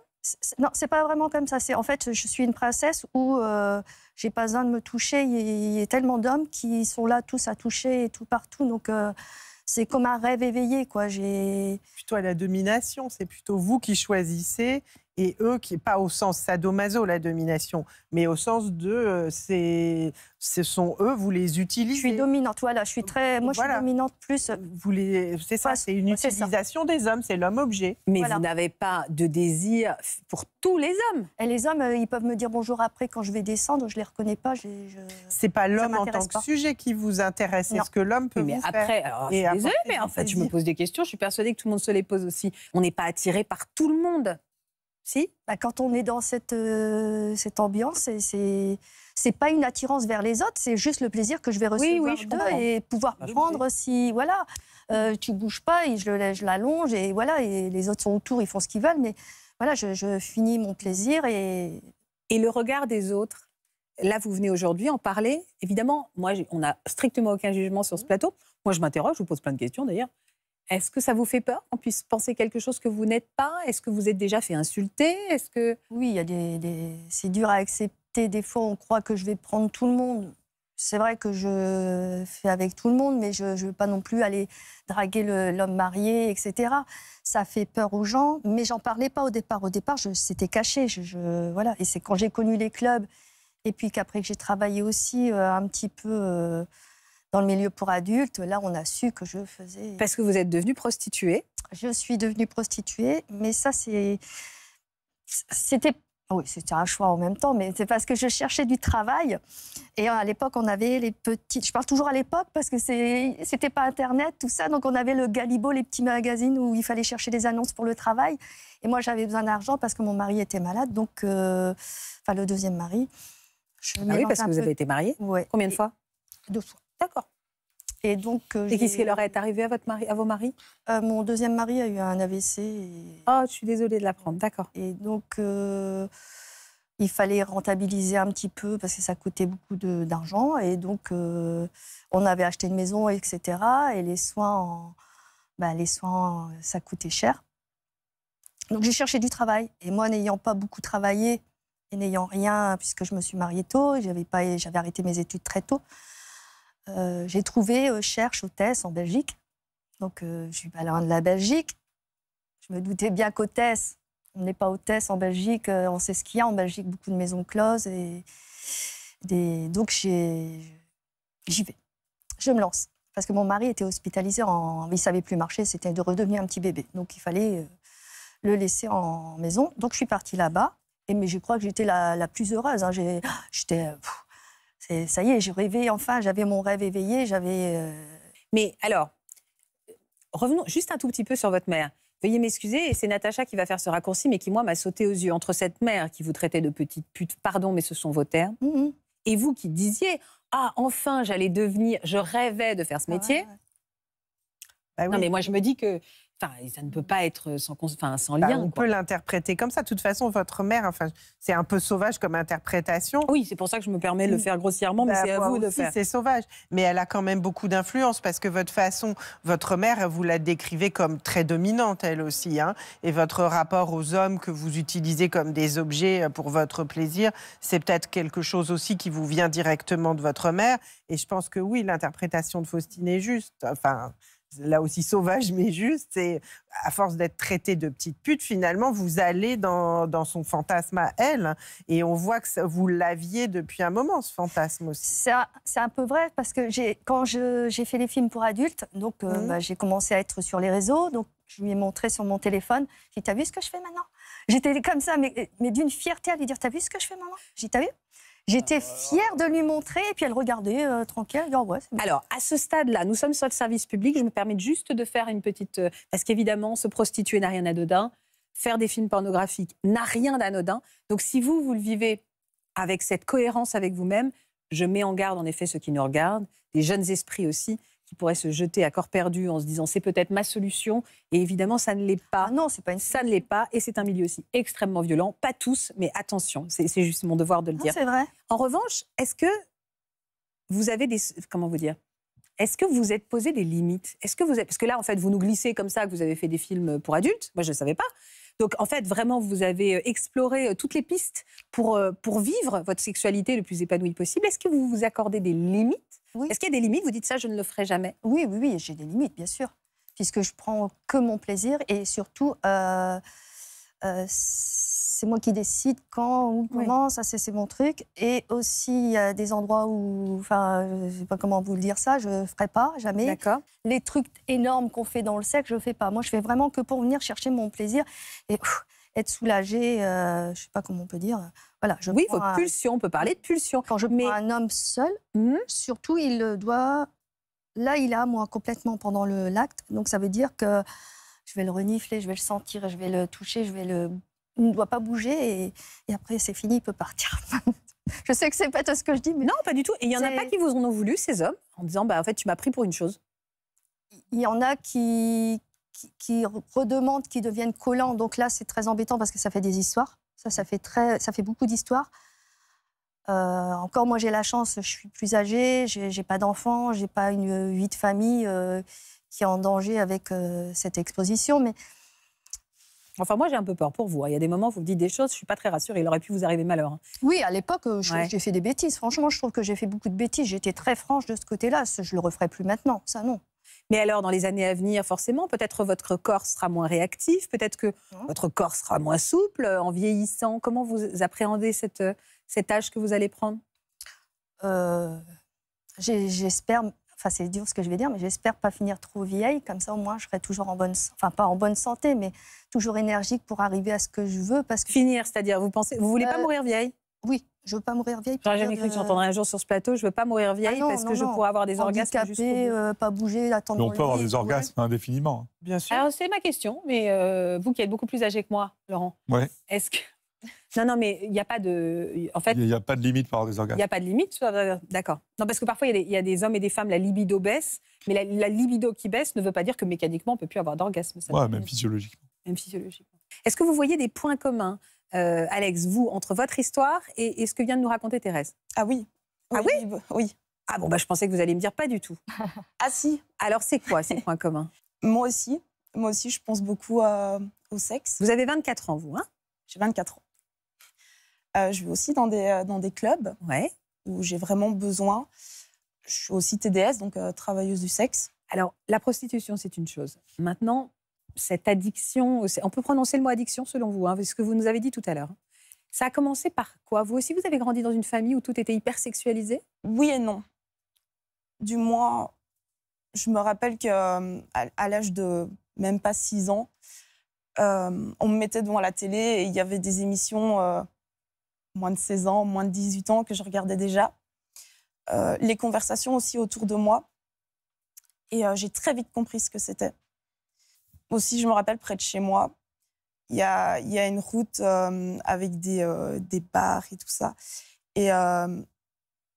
non, c'est pas vraiment comme ça. C'est en fait, je suis une princesse où je euh, j'ai pas besoin de me toucher. Il y, a, tellement d'hommes qui sont là tous à toucher et tout partout. Donc euh, c'est comme un rêve éveillé, quoi. J'ai plutôt à la domination. C'est plutôt vous qui choisissez et eux qui pas au sens sadomaso la domination, mais au sens de euh, c'est ce sont eux vous les utilisez. Je suis dominante, voilà, je suis très moi je suis dominante plus. Euh, vous les c'est ça, c'est une utilisation des hommes, c'est l'homme objet. Mais vous n'avez pas de désir pour tous les hommes. Et les hommes euh, ils peuvent me dire bonjour après quand je vais descendre, je les reconnais pas, je... C'est pas l'homme en tant que sujet qui vous intéresse, c'est ce que l'homme peut mais vous après, faire. Alors, mais en fait, je me pose des questions, je suis persuadée que tout le monde se les pose aussi. On n'est pas attiré par tout le monde. Si, bah, quand on est dans cette, euh, cette ambiance, c'est c'est pas une attirance vers les autres, c'est juste le plaisir que je vais recevoir d'eux et pouvoir bah, prendre si voilà, euh, tu bouges pas et je, le, je l'allonge et voilà et les autres sont autour, ils font ce qu'ils veulent, mais voilà, je, finis mon plaisir et et le regard des autres. Là, vous venez aujourd'hui en parler. Évidemment, moi, on n'a strictement aucun jugement sur ce mmh. plateau. Moi, je m'interroge, je vous pose plein de questions d'ailleurs. Est-ce que ça vous fait peur qu'on puisse penser quelque chose que vous n'êtes pas Est-ce que vous êtes déjà fait insulter Est-ce que oui, il y a des, c'est dur à accepter. Des fois, on croit que je vais prendre tout le monde. C'est vrai que je fais avec tout le monde, mais je ne veux pas non plus aller draguer l'homme marié, etc. Ça fait peur aux gens, mais j'en parlais pas au départ. Au départ, c'était caché. Je, voilà. Et c'est quand j'ai connu les clubs, et puis qu'après que j'ai travaillé aussi euh, un petit peu. Euh, dans le milieu pour adultes, là, on a su que je faisais. Parce que vous êtes devenue prostituée Je suis devenue prostituée, mais ça, c'est. C'était. Oui, c'était un choix en même temps, mais c'est parce que je cherchais du travail. Et à l'époque, on avait les petites. Je parle toujours à l'époque parce que c'était pas Internet, tout ça. Donc, on avait le galibot, les petits magazines où il fallait chercher des annonces pour le travail. Et moi, j'avais besoin d'argent parce que mon mari était malade. Donc, euh, enfin, le deuxième mari. Je ah oui, parce que vous avez été mariée. Ouais. Combien de fois Deux fois. D'accord. Et donc. Euh, qu'est-ce qui leur est arrivé à, votre mari, à vos maris euh, Mon deuxième mari a eu un AVC. Et... Ah, je suis désolée de l'apprendre, d'accord. Et donc, euh, il fallait rentabiliser un petit peu parce que ça coûtait beaucoup d'argent. Et donc, on avait acheté une maison, etc. Et les soins, ben, les soins ça coûtait cher. Donc, j'ai cherché du travail. Et moi, n'ayant pas beaucoup travaillé et n'ayant rien, puisque je me suis mariée tôt, j'avais arrêté mes études très tôt. Euh, j'ai trouvé euh, Cherche Hôtesse en Belgique. Donc, euh, je suis pas loin de la Belgique. Je me doutais bien qu'hôtesse, on n'est pas hôtesse en Belgique. on sait ce qu'il y a en Belgique, beaucoup de maisons closes. Et des... Donc, j'y vais. Je me lance. Parce que mon mari était hospitalisé, en... il savait plus marcher, c'était de redevenir un petit bébé. Donc, il fallait le laisser en maison. Donc, je suis partie là-bas. Et mais je crois que j'étais la, plus heureuse. Hein. J'étais ça y est, j'ai rêvé, enfin, j'avais mon rêve éveillé, j'avais. Euh. Mais alors, euh, revenons juste un tout petit peu sur votre mère. Veuillez m'excuser, et c'est Natacha qui va faire ce raccourci, mais qui, moi, m'a sauté aux yeux entre cette mère qui vous traitait de petite pute, pardon, mais ce sont vos termes, mmh et vous qui disiez Ah, enfin, j'allais devenir, je rêvais de faire ce ah. métier. Bah non, mais moi, je me dis que Enfin, ça ne peut pas être sans, bah, lien. on peut l'interpréter comme ça. De toute façon, votre mère, enfin, c'est un peu sauvage comme interprétation. Oui, c'est pour ça que je me permets de le mmh. faire grossièrement, mais bah, c'est à vous de le faire. C'est sauvage, mais elle a quand même beaucoup d'influence parce que votre façon, votre mère, vous la décrivez comme très dominante, elle aussi, hein, et votre rapport aux hommes que vous utilisez comme des objets euh, pour votre plaisir, c'est peut-être quelque chose aussi qui vous vient directement de votre mère. Et je pense que oui, l'interprétation de Faustine est juste. Enfin là aussi sauvage mais juste, c'est à force d'être traité de petite pute, finalement, vous allez dans, son fantasme à elle. Et on voit que vous l'aviez depuis un moment, ce fantasme aussi. C'est un, peu vrai, parce que quand j'ai fait les films pour adultes, donc euh, mhm. bah, j'ai commencé à être sur les réseaux, donc je lui ai montré sur mon téléphone, j'ai dit, t'as vu ce que je fais maintenant J'étais comme ça, mais, mais d'une fierté à lui dire, t'as vu ce que je fais maintenant J'ai dit, t'as vu J'étais fière de lui montrer et puis elle regardait euh, tranquille. Alors, à ce stade-là, nous sommes sur le service public. Je me permets juste de faire une petite. Euh, parce qu'évidemment, se prostituer n'a rien d'anodin. Faire des films pornographiques n'a rien d'anodin. Donc, si vous, vous le vivez avec cette cohérence avec vous-même, je mets en garde en effet ceux qui nous regardent, les jeunes esprits aussi, pourrait se jeter à corps perdu en se disant c'est peut-être ma solution. Et évidemment, ça ne l'est pas. Ah non, c'est pas une... ça ne l'est pas. Et c'est un milieu aussi extrêmement violent. Pas tous, mais attention, c'est juste mon devoir de le ah, dire. C'est vrai. En revanche, est-ce que vous avez des comment vous dire est-ce que vous êtes posé des limites Est-ce que vous êtes... parce que là en fait vous nous glissez comme ça que vous avez fait des films pour adultes Moi je ne savais pas. Donc en fait vraiment vous avez euh, exploré euh, toutes les pistes pour euh, pour vivre votre sexualité le plus épanouie possible. Est-ce que vous vous accordez des limites est-ce qu'il y a des limites Vous dites ça, je ne le ferai jamais. Oui, oui, oui, j'ai des limites, bien sûr, puisque je prends que mon plaisir et surtout, euh, euh, c'est moi qui décide quand, ou comment, ça c'est mon truc. Et aussi a des endroits où, enfin, euh, je ne sais pas comment vous le dire ça, je ne ferai pas, jamais. D'accord. Les trucs énormes qu'on fait dans le sexe, je ne fais pas. Moi, je fais vraiment que pour venir chercher mon plaisir. Et être soulagée, euh, je ne sais pas comment on peut dire. Voilà, je oui, votre pulsion, on peut parler de pulsion. Quand je mets un homme seul, mmh. surtout, il doit... Là, il a, moi, complètement pendant l'acte. Donc, ça veut dire que je vais le renifler, je vais le sentir, je vais le toucher, je vais le... ne doit pas bouger et, et après, c'est fini, il peut partir. *laughs* je sais que c'est pas tout ce que je dis, mais... Non, pas du tout. Et il y en a pas qui vous en ont voulu, ces hommes, en disant, bah, en fait, tu m'as pris pour une chose. Il y en a qui, qui, redemandent, qui deviennent collants. Donc là, c'est très embêtant parce que ça fait des histoires. Ça, ça fait, très, ça fait beaucoup d'histoires. Euh, encore, moi, j'ai la chance, je suis plus âgée, j'ai pas d'enfants, j'ai pas une vie de famille euh, qui est en danger avec euh, cette exposition. Mais Enfin, moi, j'ai un peu peur pour vous. Hein. Il y a des moments où vous me dites des choses, je ne suis pas très rassurée. Il aurait pu vous arriver malheur. Hein. Oui, à l'époque, j'ai fait des bêtises. Franchement, je trouve que j'ai fait beaucoup de bêtises. J'étais très franche de ce côté-là. Je ne le referai plus maintenant. Ça, non. Mais alors, dans les années à venir, forcément, peut-être votre corps sera moins réactif, peut-être que mmh. votre corps sera moins souple euh, en vieillissant. Comment vous appréhendez cette, euh, cet âge que vous allez prendre euh, J'espère, enfin c'est dur ce que je vais dire, mais j'espère pas finir trop vieille. Comme ça, au moins, je serai toujours en bonne, enfin pas en bonne santé, mais toujours énergique pour arriver à ce que je veux. Parce finir, c'est-à-dire, vous pensez, vous voulez pas mourir vieille Oui, je veux pas mourir vieille. J'aurais jamais cru que j'entendrais un jour sur ce plateau. Je veux pas mourir vieille ah parce que je pourrais avoir des orgasmes. Handicapé, euh, pas bouger, attendre. on peut avoir des orgasmes indéfiniment. Hein. Bien sûr. Alors c'est ma question, mais euh, vous qui êtes beaucoup plus âgé que moi, Laurent. Ouais. Est-ce que *laughs* non, non, mais il n'y a pas de. En fait, il n'y a pas de limite avoir des orgasmes. Il n'y a pas de limite, euh, d'accord. Non, parce que parfois il y, a des hommes et des femmes, la libido baisse, mais la, libido qui baisse ne veut pas dire que mécaniquement on peut plus avoir d'orgasme. Oui, même physiologiquement. Même physiologiquement. Est-ce que vous voyez des points communs euh, Alex, vous, entre votre histoire et, ce que vient de nous raconter Thérèse. Ah oui. ah oui Oui. Ah bon, bah, je pensais que vous alliez me dire pas du tout. *laughs* ah si. Alors c'est quoi ces points communs *laughs* Moi aussi. Moi aussi, je pense beaucoup euh, au sexe. Vous avez 24 ans, vous, hein J'ai 24 ans. Euh, je vais aussi dans des, dans des clubs ouais. où j'ai vraiment besoin. Je suis aussi TDS, donc travailleuse du sexe. Alors, la prostitution, c'est une chose. Maintenant, cette addiction, on peut prononcer le mot addiction selon vous, hein, ce que vous nous avez dit tout à l'heure. Ça a commencé par quoi Vous aussi, vous avez grandi dans une famille où tout était hyper sexualisé Oui et non. Du moins, je me rappelle qu'à euh, à, l'âge de même pas 6 ans, euh, on me mettait devant la télé et il y avait des émissions euh, moins de 16 ans, moins de 18 ans que je regardais déjà. les conversations aussi autour de moi. Et j'ai très vite compris ce que c'était aussi, je me rappelle, près de chez moi, il y a, une route euh, avec euh, des, bars et tout ça. Et euh,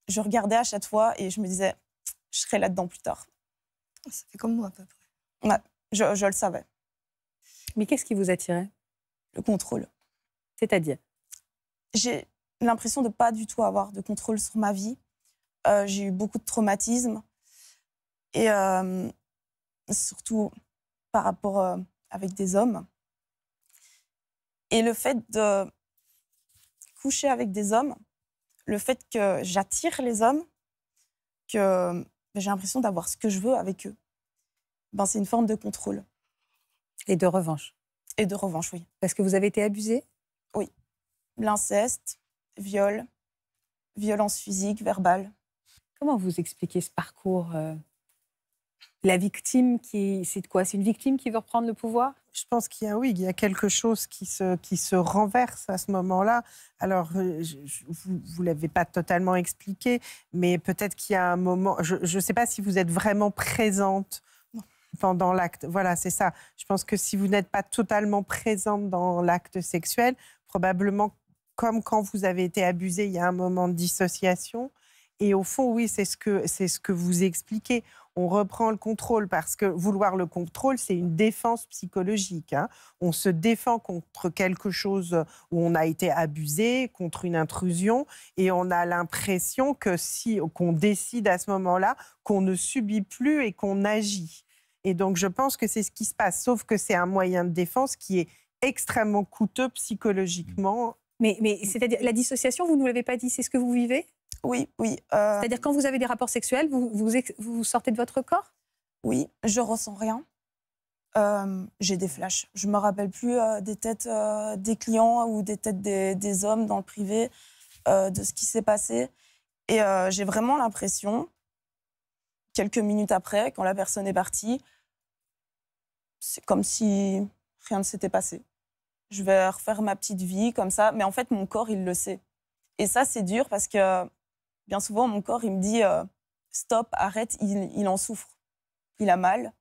je regardais à chaque fois et je me disais, je serai là-dedans plus tard. Ça fait comme moi à peu près. Ouais, je, je le savais. Mais qu'est-ce qui vous attirait Le contrôle. C'est-à-dire J'ai l'impression de pas du tout avoir de contrôle sur ma vie. j'ai eu beaucoup de traumatismes. Et surtout, par rapport euh, avec des hommes. Et le fait de coucher avec des hommes, le fait que j'attire les hommes, que ben, j'ai l'impression d'avoir ce que je veux avec eux, ben, c'est une forme de contrôle. Et de revanche. Et de revanche, oui. Parce que vous avez été abusée Oui. L'inceste, viol, violence physique, verbale. Comment vous expliquez ce parcours euh, la victime, qui c'est quoi C'est une victime qui veut reprendre le pouvoir Je pense qu'il y a oui, il y a quelque chose qui se, qui se renverse à ce moment-là. Alors, euh, vous, vous l'avez pas totalement expliqué, mais peut-être qu'il y a un moment. Je ne sais pas si vous êtes vraiment présente pendant l'acte. Voilà, c'est ça. Je pense que si vous n'êtes pas totalement présente dans l'acte sexuel, probablement comme quand vous avez été abusée, il y a un moment de dissociation. Et au fond, oui, c'est ce que c'est ce que vous expliquez on reprend le contrôle parce que vouloir le contrôle, c'est une défense psychologique. Hein. On se défend contre quelque chose où on a été abusé, contre une intrusion, et on a l'impression que si qu'on décide à ce moment-là, qu'on ne subit plus et qu'on agit. Et donc je pense que c'est ce qui se passe, sauf que c'est un moyen de défense qui est extrêmement coûteux psychologiquement. Mais, mais c'est-à-dire la dissociation, vous ne l'avez pas dit, c'est ce que vous vivez oui, oui. Euh, C'est-à-dire quand vous avez des rapports sexuels, vous, vous, sortez de votre corps Oui, je ressens rien. Euh, j'ai des flashs. Je me rappelle plus euh, des têtes des clients ou des têtes des, des hommes dans le privé, de ce qui s'est passé. Et j'ai vraiment l'impression, quelques minutes après, quand la personne est partie, c'est comme si rien ne s'était passé. Je vais refaire ma petite vie comme ça, mais en fait, mon corps, il le sait. Et ça, c'est dur parce que bien souvent, mon corps, il me dit euh, stop, arrête, il, en souffre, il a mal.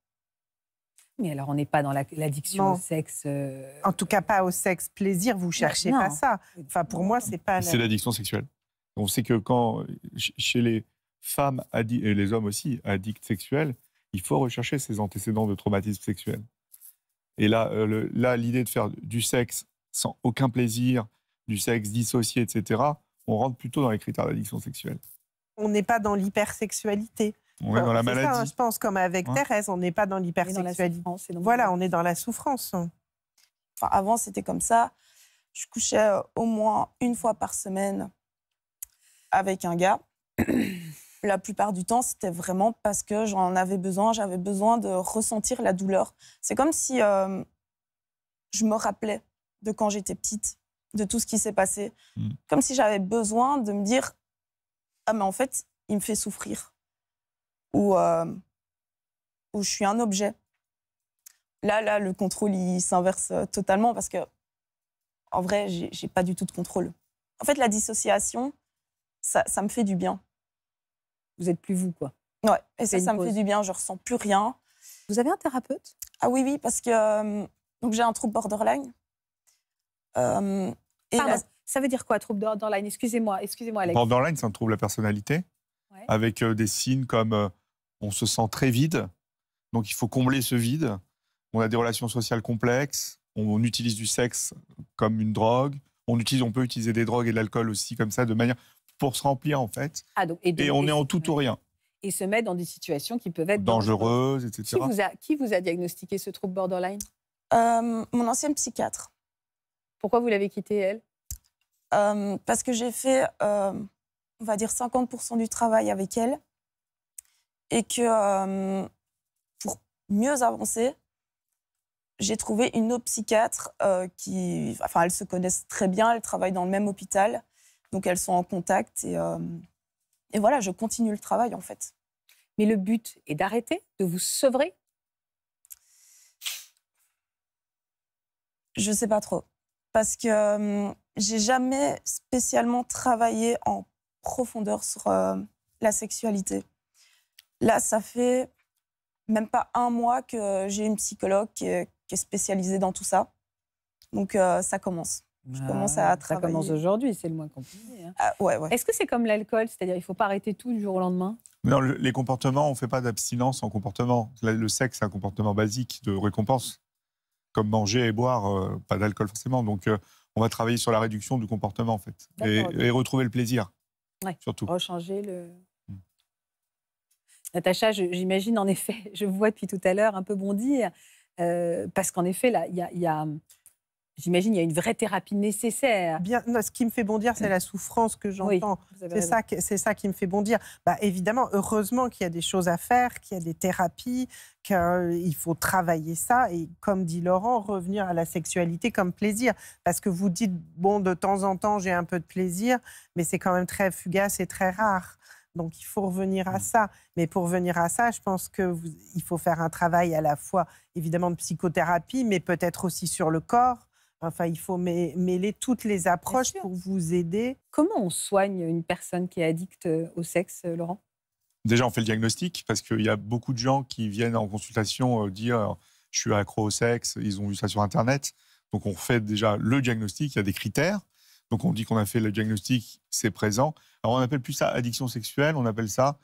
Mais alors, on n'est pas dans l'addiction au sexe. Euh, en tout cas, pas au sexe plaisir. Vous cherchez pas ça. Enfin, pour moi, c'est pas. C'est l'addiction sexuelle. On sait que quand chez les femmes et les hommes aussi addicts sexuels, il faut rechercher ses antécédents de traumatisme sexuel. Et là, euh, là, l'idée de faire du sexe sans aucun plaisir, du sexe dissocié, etc on rentre plutôt dans les critères d'addiction sexuelle. On n'est pas dans l'hypersexualité. On est dans la hein, maladie. je pense, comme avec Thérèse, on n'est pas dans l'hypersexualité. Voilà, on est dans la souffrance. avant, c'était comme ça. Je couchais euh, au moins une fois par semaine avec un gars. *clears throat* la plupart du temps, c'était vraiment parce que j'en avais besoin. J'avais besoin de ressentir la douleur. C'est comme si euh, je me rappelais de quand j'étais petite de tout ce qui s'est passé. Mm. Comme si j'avais besoin de me dire Ah, mais en fait, il me fait souffrir. Ou, euh, ou je suis un objet. Là, là, le contrôle, il s'inverse euh, totalement parce que, en vrai, j'ai pas du tout de contrôle. En fait, la dissociation, ça, ça me fait du bien. Vous êtes plus vous, quoi. Ouais, et ça, ça me fait du bien, je ressens plus rien. Vous avez un thérapeute Ah oui, oui, parce que euh, donc j'ai un trouble borderline ça veut dire quoi, trouble borderline Excusez-moi, excusez-moi, Alex. Borderline, c'est un trouble de la personnalité, avec euh, des signes comme euh, on se sent très vide, donc il faut combler ce vide. On a des relations sociales complexes, on, utilise du sexe comme une drogue, on, utilise, on peut utiliser des drogues et de l'alcool aussi comme ça, de manière pour se remplir en fait. Ah, et, on est en tout ou rien. Et se mettre dans des situations qui peuvent être dangereuses, etc. Qui vous, a, diagnostiqué ce trouble borderline euh, Mon ancien psychiatre. Pourquoi vous l'avez quittée, elle euh, Parce que j'ai fait, euh, on va dire, 50% du travail avec elle. Et que euh, pour mieux avancer, j'ai trouvé une autre psychiatre qui. Enfin, elles se connaissent très bien, elles travaillent dans le même hôpital. Donc, elles sont en contact. Et, et voilà, je continue le travail, en fait. Mais le but est d'arrêter, de vous sevrer Je ne sais pas trop parce que hum, j'ai jamais spécialement travaillé en profondeur sur euh, la sexualité. Là, ça fait même pas un mois que j'ai une psychologue qui est, spécialisée dans tout ça. Donc euh, ça commence. Je bah, commence à travailler. Ça commence aujourd'hui, c'est le moins compliqué. Ah, ouais, ouais. Est-ce que c'est comme l'alcool, c'est-à-dire il faut pas arrêter tout du jour au lendemain Non, les comportements, on fait pas d'abstinence en comportement. Le sexe, c'est un comportement basique de récompense comme manger et boire, euh, pas d'alcool forcément. Donc, euh, on va travailler sur la réduction du comportement, en fait, et, retrouver le plaisir, ouais. surtout. Rechanger le... Mm. Natacha, j'imagine en effet, *laughs* je vois depuis tout à l'heure un peu bondir, euh, parce qu'en effet, là, il y y a J'imagine qu'il y a une vraie thérapie nécessaire. Bien, ce qui me fait bondir, c'est la souffrance que j'entends. c'est ça, c'est ça qui me fait bondir. Bah, évidemment, heureusement qu'il y a des choses à faire, qu'il y a des thérapies, qu'il faut travailler ça et, comme dit Laurent, revenir à la sexualité comme plaisir. Parce que vous dites, bon, de temps en temps, j'ai un peu de plaisir, mais c'est quand même très fugace et très rare. Donc, il faut revenir à mm. ça. Mais pour revenir à ça, je pense qu'il faut faire un travail à la fois, évidemment, de psychothérapie, mais peut-être aussi sur le corps Enfin, il faut mêler toutes les approches pour vous aider. Comment on soigne une personne qui est addicte euh, au sexe, euh, Laurent Déjà, on fait le diagnostic parce qu'il y a beaucoup de gens qui viennent en consultation euh, dire je suis accro au sexe, ils ont vu ça sur Internet. Donc, on fait déjà le diagnostic, il y a des critères. Donc, on dit qu'on a fait le diagnostic, c'est présent. Alors, on n'appelle plus ça addiction sexuelle, on appelle ça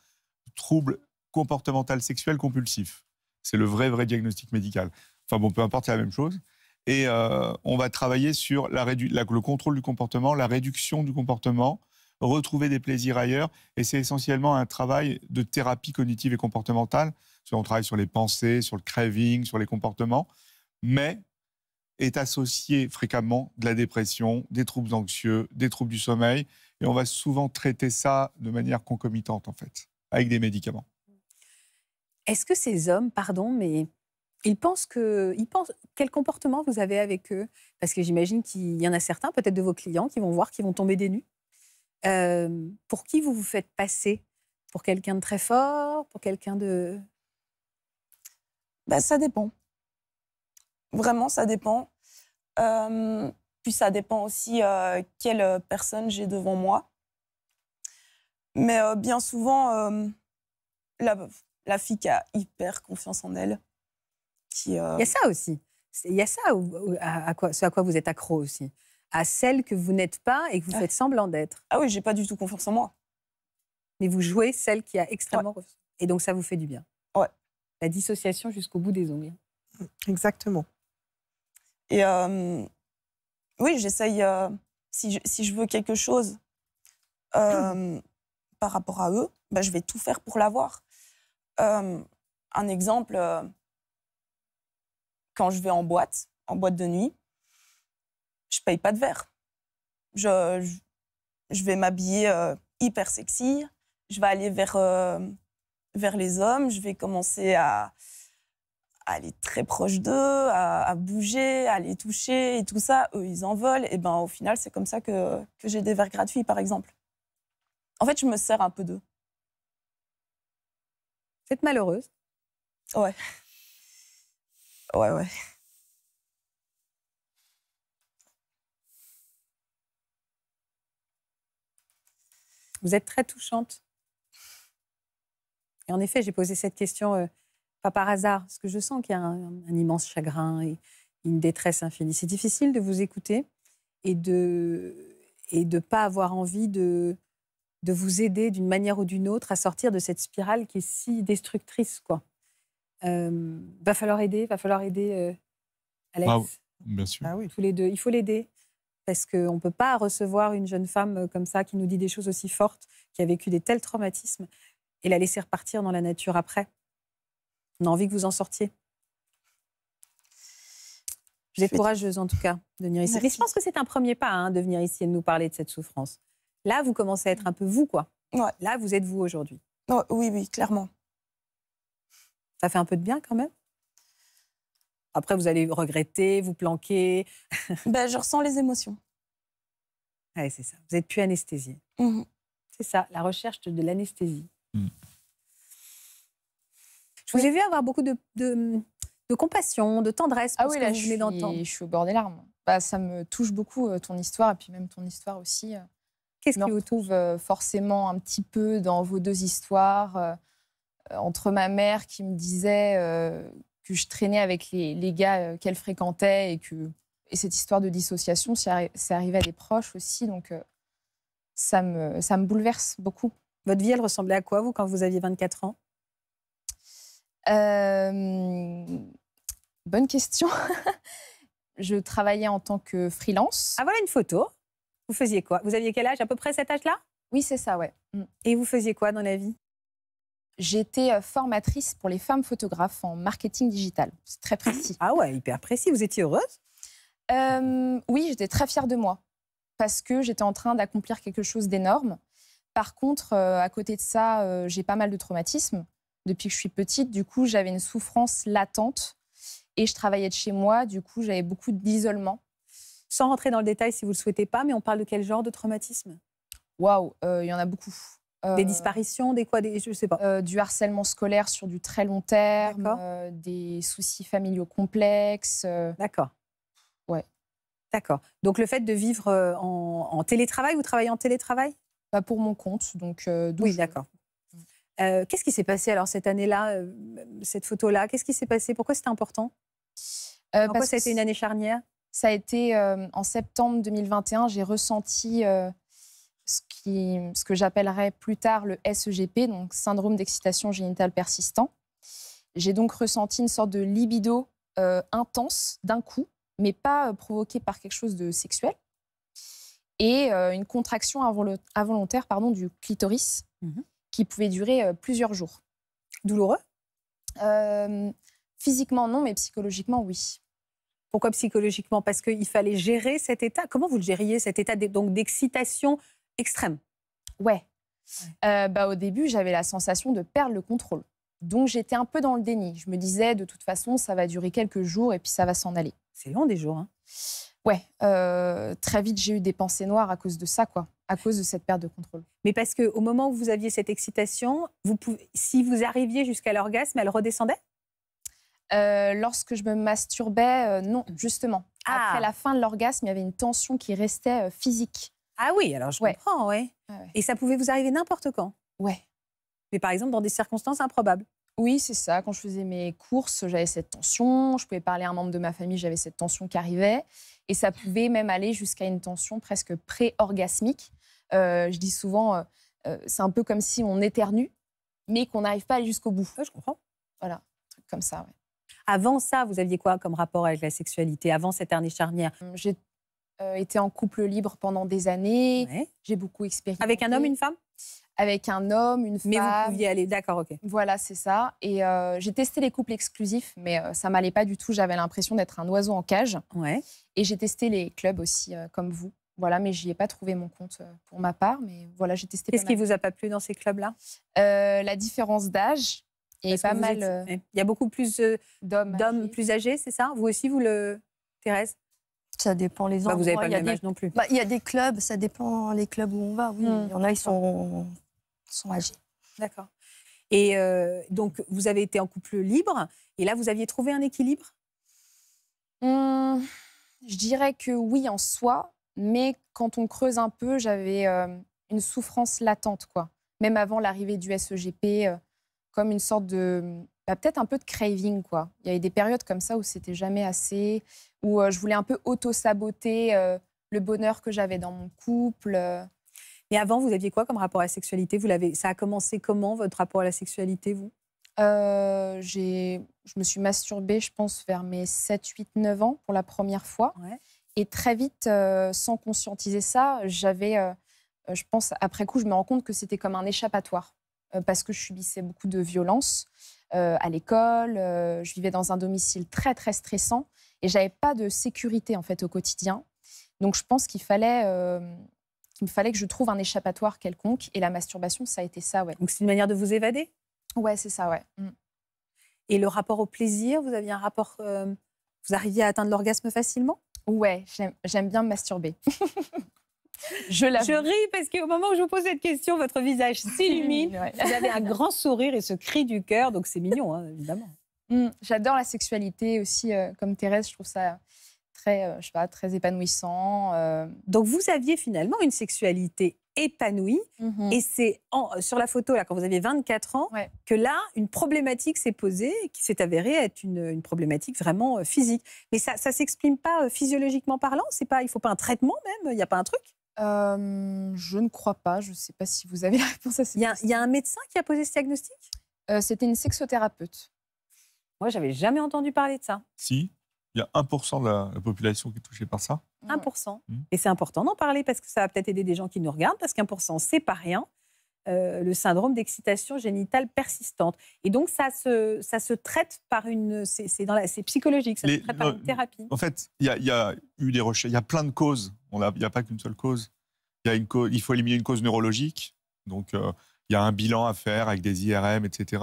trouble comportemental sexuel compulsif. C'est le vrai, vrai diagnostic médical. Enfin bon, peu importe, c'est la même chose. Et euh, on va travailler sur le contrôle du comportement, la réduction du comportement, retrouver des plaisirs ailleurs. Et c'est essentiellement un travail de thérapie cognitive et comportementale. On travaille sur les pensées, sur le craving, sur les comportements, mais est associé fréquemment de la dépression, des troubles anxieux, des troubles du sommeil. Et on va souvent traiter ça de manière concomitante, en fait, avec des médicaments. Est-ce que ces hommes, pardon, mais il pensent que, quel comportement vous avez avec eux, parce que j'imagine qu'il y en a certains, peut-être de vos clients, qui vont voir, qu'ils vont tomber des nues. pour qui vous vous faites passer Pour quelqu'un de très fort Pour quelqu'un de bah, ça dépend. Vraiment, ça dépend. puis ça dépend aussi euh, quelle personne j'ai devant moi. Mais euh, bien souvent, la, la, fille qui a hyper confiance en elle, euh, il y a ça aussi. Il y a ça à, quoi, ce à quoi vous êtes accro aussi. À celle que vous n'êtes pas et que vous ah. faites semblant d'être. Ah oui, j'ai pas du tout confiance en moi. Mais vous jouez celle qui a extrêmement Et donc ça vous fait du bien. Ouais. La dissociation jusqu'au bout des ongles. Exactement. Et euh, oui, j'essaye, euh, si, je, si, je, veux quelque chose par rapport à eux, bah, je vais tout faire pour l'avoir. un exemple, quand je vais en boîte, en boîte de nuit, je paye pas de verre. Je, vais m'habiller euh, hyper sexy, je vais aller vers, euh, vers les hommes, je vais commencer à, aller très proche d'eux, à, bouger, à les toucher et tout ça. Eux, ils en veulent. Et ben, au final, c'est comme ça que, que j'ai des verres gratuits, par exemple. En fait, je me sers un peu d'eux. Vous êtes malheureuse Ouais. Ouais, ouais. Vous êtes très touchante. Et en effet, j'ai posé cette question euh, pas par hasard, parce que je sens qu'il y a un, immense chagrin et une détresse infinie. C'est difficile de vous écouter et de et de pas avoir envie de de vous aider d'une manière ou d'une autre à sortir de cette spirale qui est si destructrice, quoi. Euh, va falloir aider, va falloir aider euh, Alex. bien sûr. Ah oui. Tous les deux, il faut l'aider parce qu'on ne peut pas recevoir une jeune femme euh, comme ça qui nous dit des choses aussi fortes, qui a vécu des tels traumatismes, et la laisser repartir dans la nature après. On a envie que vous en sortiez. je êtes courageuse en tout cas de venir ici. Mais je pense que c'est un premier pas hein, de venir ici et de nous parler de cette souffrance. Là, vous commencez à être un peu vous, quoi. Là, vous êtes vous aujourd'hui. oui, oui, clairement. Ça fait un peu de bien quand même Après, vous allez regretter, vous planquer. *laughs* ben, je ressens les émotions. c'est ça. Vous n'êtes plus anesthésié. Mmh c'est ça, la recherche de l'anesthésie. Mmh. Je vous ai vu avoir beaucoup de, compassion, de tendresse ah pour ah oui, que là, vous venez Je suis au bord des larmes. Bah, ça me touche beaucoup, euh, ton histoire, et puis même ton histoire aussi. Euh. Qu'est-ce qui vous trouve euh, forcément un petit peu dans vos deux histoires euh, entre ma mère qui me disait euh, que je traînais avec les, gars euh, qu'elle fréquentait et que et cette histoire de dissociation, c'est arrivé à des proches aussi, donc ça, me, ça me bouleverse beaucoup. Votre vie, elle ressemblait à quoi, vous, quand vous aviez 24 ans Bonne question. *laughs* je travaillais en tant que freelance. Ah, voilà une photo. Vous faisiez quoi Vous aviez quel âge À peu près cet âge-là Oui, c'est ça, ouais. Mm. Et vous faisiez quoi dans la vie J'étais euh, formatrice pour les femmes photographes en marketing digital. C'est très précis. Ah ouais, hyper précis. Vous étiez heureuse euh, Oui, j'étais très fière de moi parce que j'étais en train d'accomplir quelque chose d'énorme. Par contre, euh, à côté de ça, j'ai pas mal de traumatismes depuis que je suis petite. Du coup, j'avais une souffrance latente et je travaillais de chez moi. Du coup, j'avais beaucoup d'isolement. Sans rentrer dans le détail si vous le souhaitez pas, mais on parle de quel genre de traumatisme Waouh, il y en a beaucoup des euh, disparitions, des quoi, des, je sais pas. Euh, du harcèlement scolaire sur du très long terme, euh, des soucis familiaux complexes. D'accord. Ouais. D'accord. Donc le fait de vivre en, télétravail, vous travaillez en télétravail Pas bah, pour mon compte, donc. oui, d'accord. Mm. Qu'est-ce qui s'est passé alors cette année-là, cette photo-là Qu'est-ce qui s'est passé Pourquoi c'était important Pourquoi ça a été une année charnière Ça a été en septembre 2021, j'ai ressenti ce, que j'appellerai plus tard le SEGP, donc syndrome d'excitation génitale persistant. J'ai donc ressenti une sorte de libido euh, intense d'un coup, mais pas euh, provoqué par quelque chose de sexuel, et euh, une contraction involontaire pardon, du clitoris mhm. qui pouvait durer plusieurs jours. Douloureux Physiquement non, mais psychologiquement oui. Pourquoi psychologiquement Parce qu'il fallait gérer cet état. Comment vous le gériez, cet état donc d'excitation extrême. Ouais. Euh, bah, au début, j'avais la sensation de perdre le contrôle. Donc j'étais un peu dans le déni. Je me disais, de toute façon, ça va durer quelques jours et puis ça va s'en aller. C'est long des jours. Hein. Ouais, euh, très vite j'ai eu des pensées noires à cause de ça, quoi, à cause de cette perte de contrôle. Mais parce qu'au moment où vous aviez cette excitation, si vous arriviez jusqu'à l'orgasme, elle redescendait euh, Lorsque je me masturbais, non, justement. Ah. Après la fin de l'orgasme, il y avait une tension qui restait physique. Ah oui, alors je comprends, ouais. Et ça pouvait vous arriver n'importe quand. Ouais. Mais par exemple dans des circonstances improbables. Oui, c'est ça. Quand je faisais mes courses, j'avais cette tension. Je pouvais parler à un membre de ma famille, j'avais cette tension qui arrivait. Et ça pouvait même aller jusqu'à une tension presque pré-orgasmique. Euh, je dis souvent, euh, euh, c'est un peu comme si on éternue, mais qu'on n'arrive pas à aller jusqu'au bout. je comprends. Voilà, truc comme ça. Ouais. Avant ça, vous aviez quoi comme rapport avec la sexualité Avant cette année charnière hum, euh, été en couple libre pendant des années. J'ai beaucoup expérimenté. Avec un homme, une femme Avec un homme, une femme. Mais vous pouviez aller, d'accord, ok. Voilà, c'est ça. Et euh, j'ai testé les couples exclusifs, mais ça euh, ça m'allait pas du tout. J'avais l'impression d'être un oiseau en cage. Ouais. Et j'ai testé les clubs aussi, euh, comme vous. Voilà, mais j'y ai pas trouvé mon compte pour ma part. Mais voilà, j'ai testé. Qu'est-ce qui vous a pas plu dans ces clubs-là La différence d'âge. Et pas mal. Il y a beaucoup plus d'hommes, d'hommes plus âgés, c'est ça Vous aussi, vous le Thérèse ça dépend les bah, endroits. vous n'avez pas le même âge non plus. Bah, il y a des clubs, ça dépend les clubs où on va. Oui, hmm. il y en a, ils sont, sont âgés. D'accord. Et euh, donc, vous avez été en couple libre. Et là, vous aviez trouvé un équilibre hmm, Je dirais que oui, en soi. Mais quand on creuse un peu, j'avais euh, une souffrance latente, quoi. Même avant l'arrivée du SEGP, euh, comme une sorte de bah, peut-être un peu de craving, quoi. Il y avait des périodes comme ça où c'était jamais assez, où euh, je voulais un peu auto-saboter euh, le bonheur que j'avais dans mon couple. Euh. Et avant, vous aviez quoi comme rapport à la sexualité vous l'avez... Ça a commencé comment, votre rapport à la sexualité, vous j'ai... Je me suis masturbée, je pense, vers mes 7, 8, 9 ans pour la première fois. Et très vite, sans conscientiser ça, j'avais, je pense, après coup, je me rends compte que c'était comme un échappatoire parce que je subissais beaucoup de violences. Euh, à l'école, euh, je vivais dans un domicile très très stressant et j'avais pas de sécurité en fait au quotidien. Donc je pense qu'il fallait me euh, fallait que je trouve un échappatoire quelconque et la masturbation ça a été ça ouais. Donc c'est une manière de vous évader. Ouais c'est ça ouais. Mm. Et le rapport au plaisir, vous aviez un rapport, vous arriviez à atteindre l'orgasme facilement. Ouais, j'aime bien me masturber. *laughs* Je, ris parce qu'au moment où je vous pose cette question, votre visage s'illumine. *laughs* Vous avez un grand sourire et ce cri du cœur, donc c'est mignon, hein, évidemment. Mm, j'adore la sexualité aussi, euh, comme Thérèse, je trouve ça très, euh, je sais pas, très épanouissant. Euh. Donc vous aviez finalement une sexualité épanouie. Mm-hmm. Et c'est sur la photo, là, quand vous avez 24 ans, que là, une problématique s'est posée, qui s'est avérée être une, problématique vraiment physique. Mais ça ne s'exprime pas physiologiquement parlant c'est pas, Il ne faut pas un traitement même Il n'y a pas un truc je ne crois pas. Je ne sais pas si vous avez la réponse à cette question. Il y, a un médecin qui a posé ce diagnostic euh, C'était une sexothérapeute. Moi, j'avais jamais entendu parler de ça. Si, il y a 1% de la, population qui est touchée par ça. 1%. Et c'est important d'en parler parce que ça va peut-être aider des gens qui nous regardent, parce qu'un c'est pas rien. Euh, le syndrome d'excitation génitale persistante. Et donc, ça se, ça se traite par une. C'est psychologique, ça se traite par une thérapie. En fait, il y a, y a, eu des recherches, il y a plein de causes. Il n'y a, pas qu'une seule cause. Y a une Il faut éliminer une cause neurologique. Donc, euh, il y a un bilan à faire avec des IRM, etc.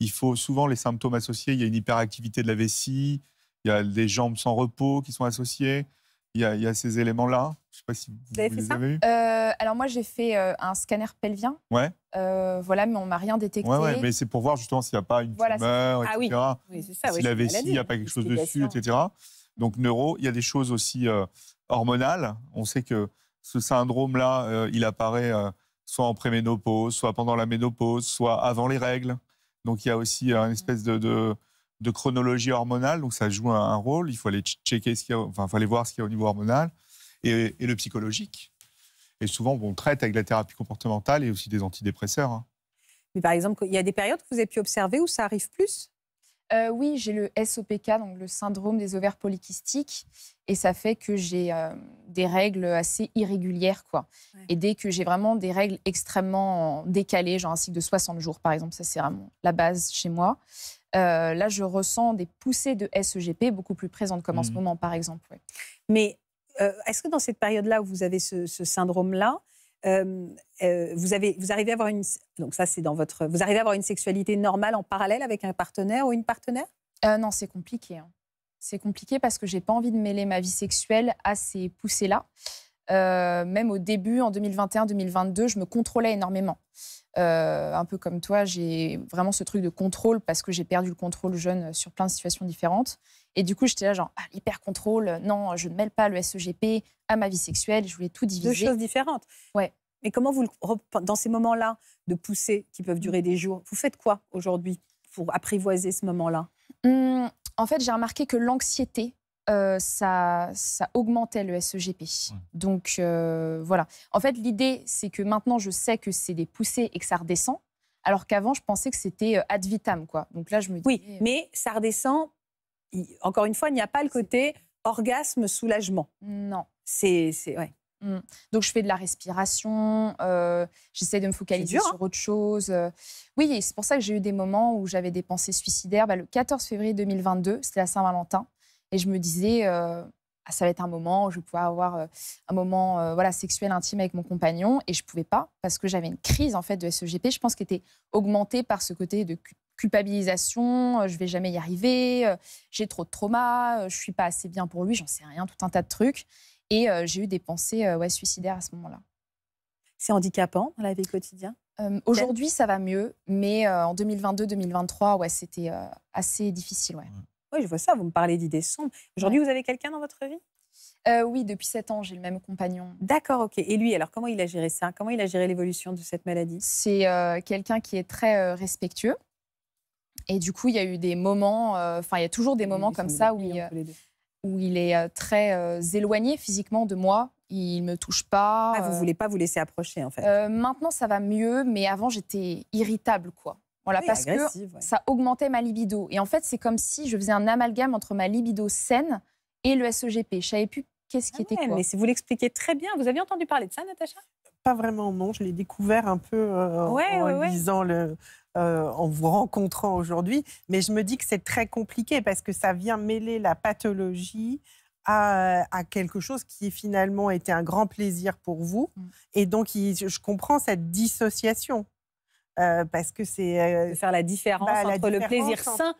Il faut souvent les symptômes associés. Il y a une hyperactivité de la vessie, il y a des jambes sans repos qui sont associées. Il y a, ces éléments-là. Je sais pas si vous, avez fait ça euh, Alors moi, j'ai fait euh, un scanner pelvien. Ouais. Euh, voilà, mais on m'a rien détecté. Ouais, mais c'est pour voir justement s'il n'y a pas une voilà, tumeur, ah, Oui. c'est ça, oui, la vessie, il n'y a pas quelque chose dessus, etc. Donc neuro, il y a des choses aussi hormonales. On sait que ce syndrome-là, il apparaît soit en préménopause, soit pendant la ménopause, soit avant les règles. Donc il y a aussi une espèce de de chronologie hormonale, donc ça joue un, rôle. Il faut aller checker ce voir ce qu'il y a au niveau hormonal et, le psychologique. Et souvent, on traite avec la thérapie comportementale et aussi des antidépresseurs. Hein. Mais par exemple, il y a des périodes que vous avez pu observer où ça arrive plus euh, Oui, j'ai le SOPK, donc le syndrome des ovaires polykystiques, et ça fait que j'ai euh, des règles assez irrégulières, quoi. Et dès que j'ai vraiment des règles extrêmement décalées, genre un cycle de 60 jours, par exemple, ça c'est vraiment la base chez moi. Euh, là, je ressens des poussées de SEGP beaucoup plus présentes, comme en ce mmh. moment, par exemple. Mais euh, est-ce que dans cette période-là où vous avez ce, syndrome-là, euh, vous, arrivez à avoir une donc ça vous arrivez à avoir une sexualité normale en parallèle avec un partenaire ou une partenaire Non, c'est compliqué. Hein. C'est compliqué parce que j'ai pas envie de mêler ma vie sexuelle à ces poussées là. même au début, en 2021-2022, je me contrôlais énormément. Euh, un peu comme toi, j'ai vraiment ce truc de contrôle parce que j'ai perdu le contrôle jeune sur plein de situations différentes. Et du coup, j'étais là, genre, ah, hyper contrôle non, je ne mêle pas le SEGP à ma vie sexuelle, je voulais tout diviser. Deux choses différentes. Ouais. Mais comment vous, dans ces moments-là de poussée qui peuvent durer des jours, vous faites quoi aujourd'hui pour apprivoiser ce moment-là mmh, En fait, j'ai remarqué que l'anxiété euh, ça, ça, augmentait le SEGP. Donc euh, voilà. En fait, l'idée, c'est que maintenant, je sais que c'est des poussées et que ça redescend, alors qu'avant, je pensais que c'était euh, ad vitam. Quoi. Donc là, je me dis. Oui, mais ça redescend. Encore une fois, il n'y a pas le côté orgasme, soulagement. Non. C'est. Ouais. Mmh. Donc je fais de la respiration, j'essaie de me focaliser sur hein. autre chose. oui, c'est pour ça que j'ai eu des moments où j'avais des pensées suicidaires. Bah, le 14 février 2022, c'était la Saint-Valentin. Et je me disais, euh, ah, ça va être un moment où je vais pouvoir avoir euh, un moment euh, voilà, sexuel intime avec mon compagnon. Et je ne pouvais pas parce que j'avais une crise en fait de SEGP, je pense, qui était augmentée par ce côté de culpabilisation, je vais jamais y arriver, j'ai trop de trauma, je suis pas assez bien pour lui, j'en sais rien, tout un tas de trucs. Et j'ai eu des pensées ouais, suicidaires à ce moment-là. C'est handicapant dans la vie quotidienne Aujourd'hui, ça va mieux, mais en 2022-2023, ouais, c'était assez difficile. Ouais. Oui, je vois ça, vous me parlez d'idées sombres. Aujourd'hui, vous avez quelqu'un dans votre vie euh, Oui, depuis 7 ans, j'ai le même compagnon. D'accord, ok. Et lui, alors, comment il a géré ça Comment il a géré l'évolution de cette maladie C'est euh, quelqu'un qui est très euh, respectueux. Et du coup, il y a eu des moments, enfin, il y a toujours des moments comme ça où il, où il, est très éloigné physiquement de moi. Il me touche pas. Ah, vous voulez pas vous laisser approcher, en fait Maintenant, ça va mieux, mais avant, j'étais irritable, quoi parce que ça augmentait ma libido. Et en fait, c'est comme si je faisais un amalgame entre ma libido saine et le SEGP. Je savais plus qu'est-ce ah qui était quoi. Mais si vous l'expliquez très bien, vous avez entendu parler de ça, Natacha Pas vraiment, non. Je l'ai découvert un peu euh, en le, euh, en vous rencontrant aujourd'hui. Mais je me dis que c'est très compliqué parce que ça vient mêler la pathologie à, à, quelque chose qui finalement était un grand plaisir pour vous. Mm. Et donc, je comprends cette dissociation. Euh, parce que c'est... Euh, faire la différence bah, entre le plaisir sain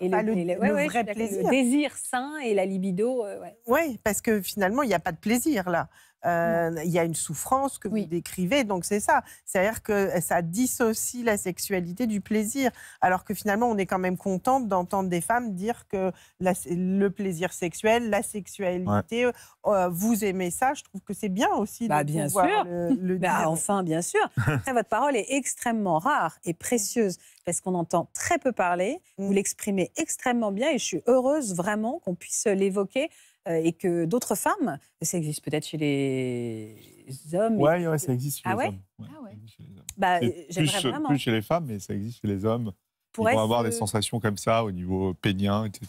et le, vrai plaisir. Le désir sain et la libido. Euh, oui, ouais, parce que finalement, il n'y a pas de plaisir là. Euh, il y a une souffrance que vous décrivez, donc c'est ça. C'est-à-dire que ça dissocie la sexualité du plaisir, alors que finalement, on est quand même contente d'entendre des femmes dire que le plaisir sexuel, la sexualité, euh, vous aimez ça. Je trouve que c'est bien aussi bah, de bien le, *laughs* bah, Enfin, bien sûr. votre parole est extrêmement rare et précieuse parce qu'on entend très peu parler. Vous mm. l'exprimez extrêmement bien et je suis heureuse vraiment qu'on puisse l'évoquer euh, et que d'autres femmes, ça existe peut-être chez les hommes. Oui, ça existe chez les hommes. ah ouais. Euh, plus, chez les femmes, mais ça existe chez les hommes. Pour avoir des sensations comme ça au niveau pénien, etc.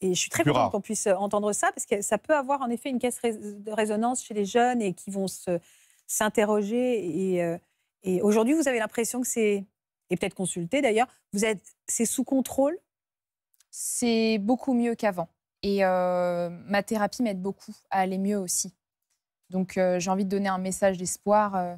Et je suis très contente qu'on puisse euh, entendre ça, parce que ça peut avoir en effet une caisse de résonance chez les jeunes et qui vont s'interroger. Et, et aujourd'hui, vous avez l'impression que c'est, et peut-être consulté d'ailleurs, vous êtes, c'est sous contrôle C'est beaucoup mieux qu'avant. Et euh, ma thérapie m'aide beaucoup à aller mieux aussi. Donc euh, j'ai envie de donner un message d'espoir. Euh,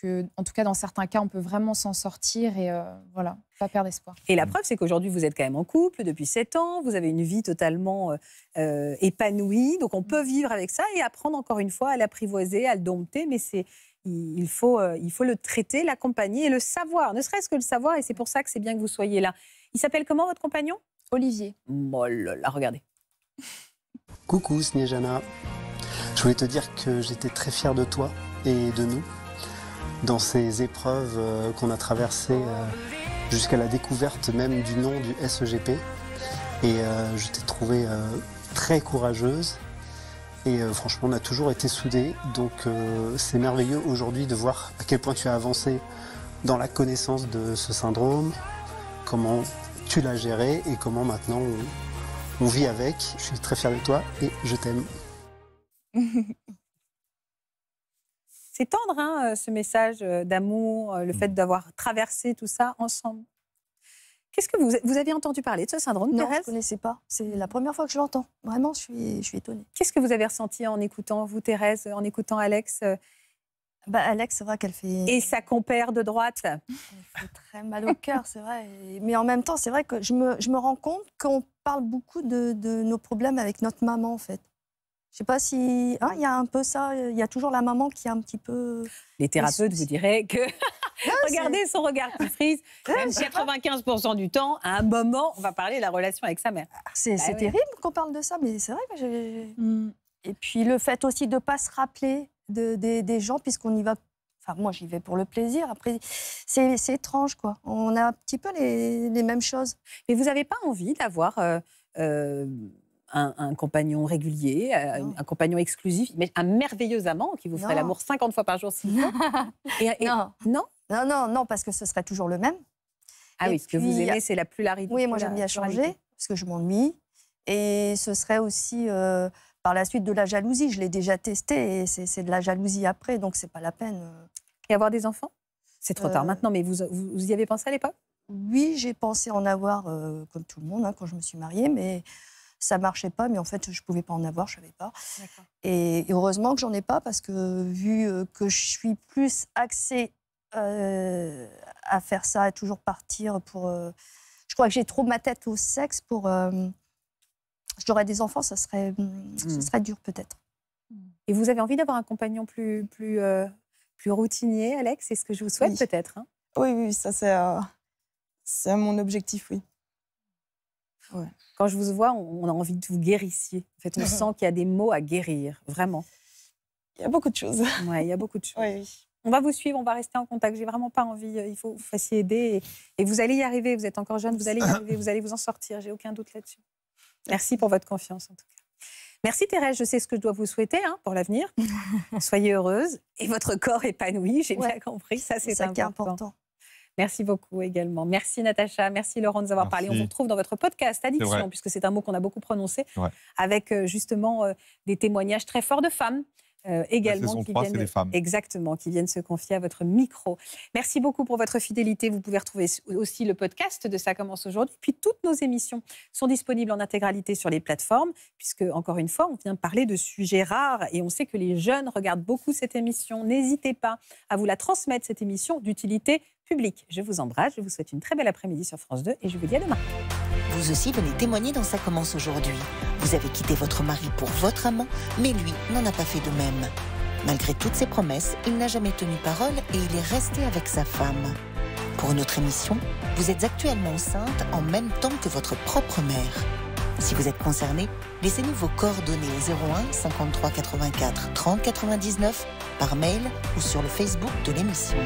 que, en tout cas, dans certains cas, on peut vraiment s'en sortir et voilà, pas perdre espoir. Et la preuve, c'est qu'aujourd'hui, vous êtes quand même en couple depuis 7 ans, vous avez une vie totalement épanouie, donc on peut vivre avec ça et apprendre encore une fois à l'apprivoiser, à le dompter, mais c'est il faut, il faut le traiter, l'accompagner et le savoir, ne serait-ce que le savoir, et c'est pour ça que c'est bien que vous soyez là. Il s'appelle comment votre compagnon Olivier. Oh là là, regardez. Coucou Snejana, je voulais te dire que j'étais très fier de toi et de nous dans ces épreuves euh, qu'on a traversées euh, jusqu'à la découverte même du nom du SEGP. Et euh, je t'ai trouvé très courageuse et franchement on a toujours été soudés. Donc c'est merveilleux aujourd'hui de voir à quel point tu as avancé dans la connaissance de ce syndrome, comment tu l'as géré et comment maintenant on vit avec, je suis très fier de toi et je t'aime. *laughs* C'est tendre, hein, euh, ce message euh, d'amour, euh, le mm. fait d'avoir traversé tout ça ensemble. Qu'est-ce que vous, vous aviez entendu parler de ce syndrome, Non, Thérèse je ne connaissais pas. C'est la première fois que je l'entends. Vraiment, je suis, je suis étonnée. Qu'est-ce que vous avez ressenti en écoutant, vous, Thérèse, en écoutant Alex bah, Alex, c'est vrai qu'elle fait... Et sa compère de droite Elle fait très mal au cœur, c'est vrai. Mais en même temps, c'est vrai que je me, je me rends compte qu'on parle beaucoup de, nos problèmes avec notre maman, en fait. Je sais pas si. Hein, il y a un peu ça. Il y a toujours la maman qui a un petit peu. Les thérapeutes vous diraient que. *laughs* Regardez son regard qui frise. Même 95% du temps, à un moment, on va parler de la relation avec sa mère. Ah, c'est bah terrible qu'on parle de ça, mais c'est vrai. Que mm. Et puis le fait aussi de ne pas se rappeler des gens, puisqu'on y va Enfin, moi, j'y vais pour le plaisir. Après, c'est étrange, quoi. On a un petit peu les, mêmes choses. Mais vous n'avez pas envie d'avoir euh, euh, un, compagnon régulier, euh, un, compagnon exclusif, un merveilleux amant qui vous ferait l'amour 50 fois par jour, sinon *laughs* et, non. non. Non, non, parce que ce serait toujours le même. Ah oui, ce que vous aimez, c'est la pluralité. Oui, moi, j'aime bien changer, parce que je m'ennuie. Et ce serait aussi par la suite de la jalousie. Je l'ai déjà testé et c'est de la jalousie après, donc c'est pas la peine. Euh. Et avoir des enfants C'est trop tard euh, maintenant, mais vous, vous, y avez pensé à l'époque Oui, j'ai pensé en avoir, euh, comme tout le monde, hein, quand je me suis mariée, mais ça marchait pas. Mais en fait, je pouvais pas en avoir, je savais pas. Et, heureusement que j'en ai pas, parce que vu que je suis plus axée à faire ça, à toujours partir pour. je crois que j'ai trop ma tête au sexe pour j'aurais des enfants, ça serait, hum, mmh. serait dur peut-être. Et vous avez envie d'avoir un compagnon plus, plus, euh, plus routinier, Alex C'est ce que je vous souhaite peut-être hein? Oui, oui, ça c'est, euh, mon objectif, oui. Quand je vous vois, on a envie de vous guérissiez. En fait, on *laughs* sent qu'il y a des mots à guérir, vraiment. Il y a beaucoup de choses. *laughs* Oui, il y a beaucoup de choses. oui. On va vous suivre, on va rester en contact. J'ai vraiment pas envie. Euh, il faut que vous fassiez aider. Et, et, vous allez y arriver. Vous êtes encore jeune, vous allez y *coughs* arriver. Vous allez vous en sortir. J'ai aucun doute là-dessus. Merci pour votre confiance en tout cas. Merci Thérèse, je sais ce que je dois vous souhaiter hein, pour l'avenir. *laughs* Soyez heureuse et votre corps épanoui, j'ai bien compris, ça c'est important. important. Merci beaucoup également. Merci Natacha, merci Laurent de nous avoir parlé. On vous retrouve dans votre podcast Addiction, puisque c'est un mot qu'on a beaucoup prononcé, avec euh, justement euh, des témoignages très forts de femmes euh, également. qui viennent, les femmes. Exactement, qui viennent se confier à votre micro. Merci beaucoup pour votre fidélité. Vous pouvez retrouver aussi le podcast de Ça commence aujourd'hui. Puis toutes nos émissions sont disponibles en intégralité sur les plateformes, puisque, encore une fois, on vient parler de sujets rares et on sait que les jeunes regardent beaucoup cette émission. N'hésitez pas à vous la transmettre, cette émission d'utilité publique. Je vous embrasse, je vous souhaite une très belle après-midi sur France 2 et je vous dis à demain. Vous aussi venez témoigner dans Ça commence aujourd'hui. Vous avez quitté votre mari pour votre amant, mais lui n'en a pas fait de même. Malgré toutes ses promesses, il n'a jamais tenu parole et il est resté avec sa femme. Pour autre émission, vous êtes actuellement enceinte en même temps que votre propre mère. Si vous êtes concerné, laissez-nous vos coordonnées 01 53 84 30 99 par mail ou sur le Facebook de l'émission.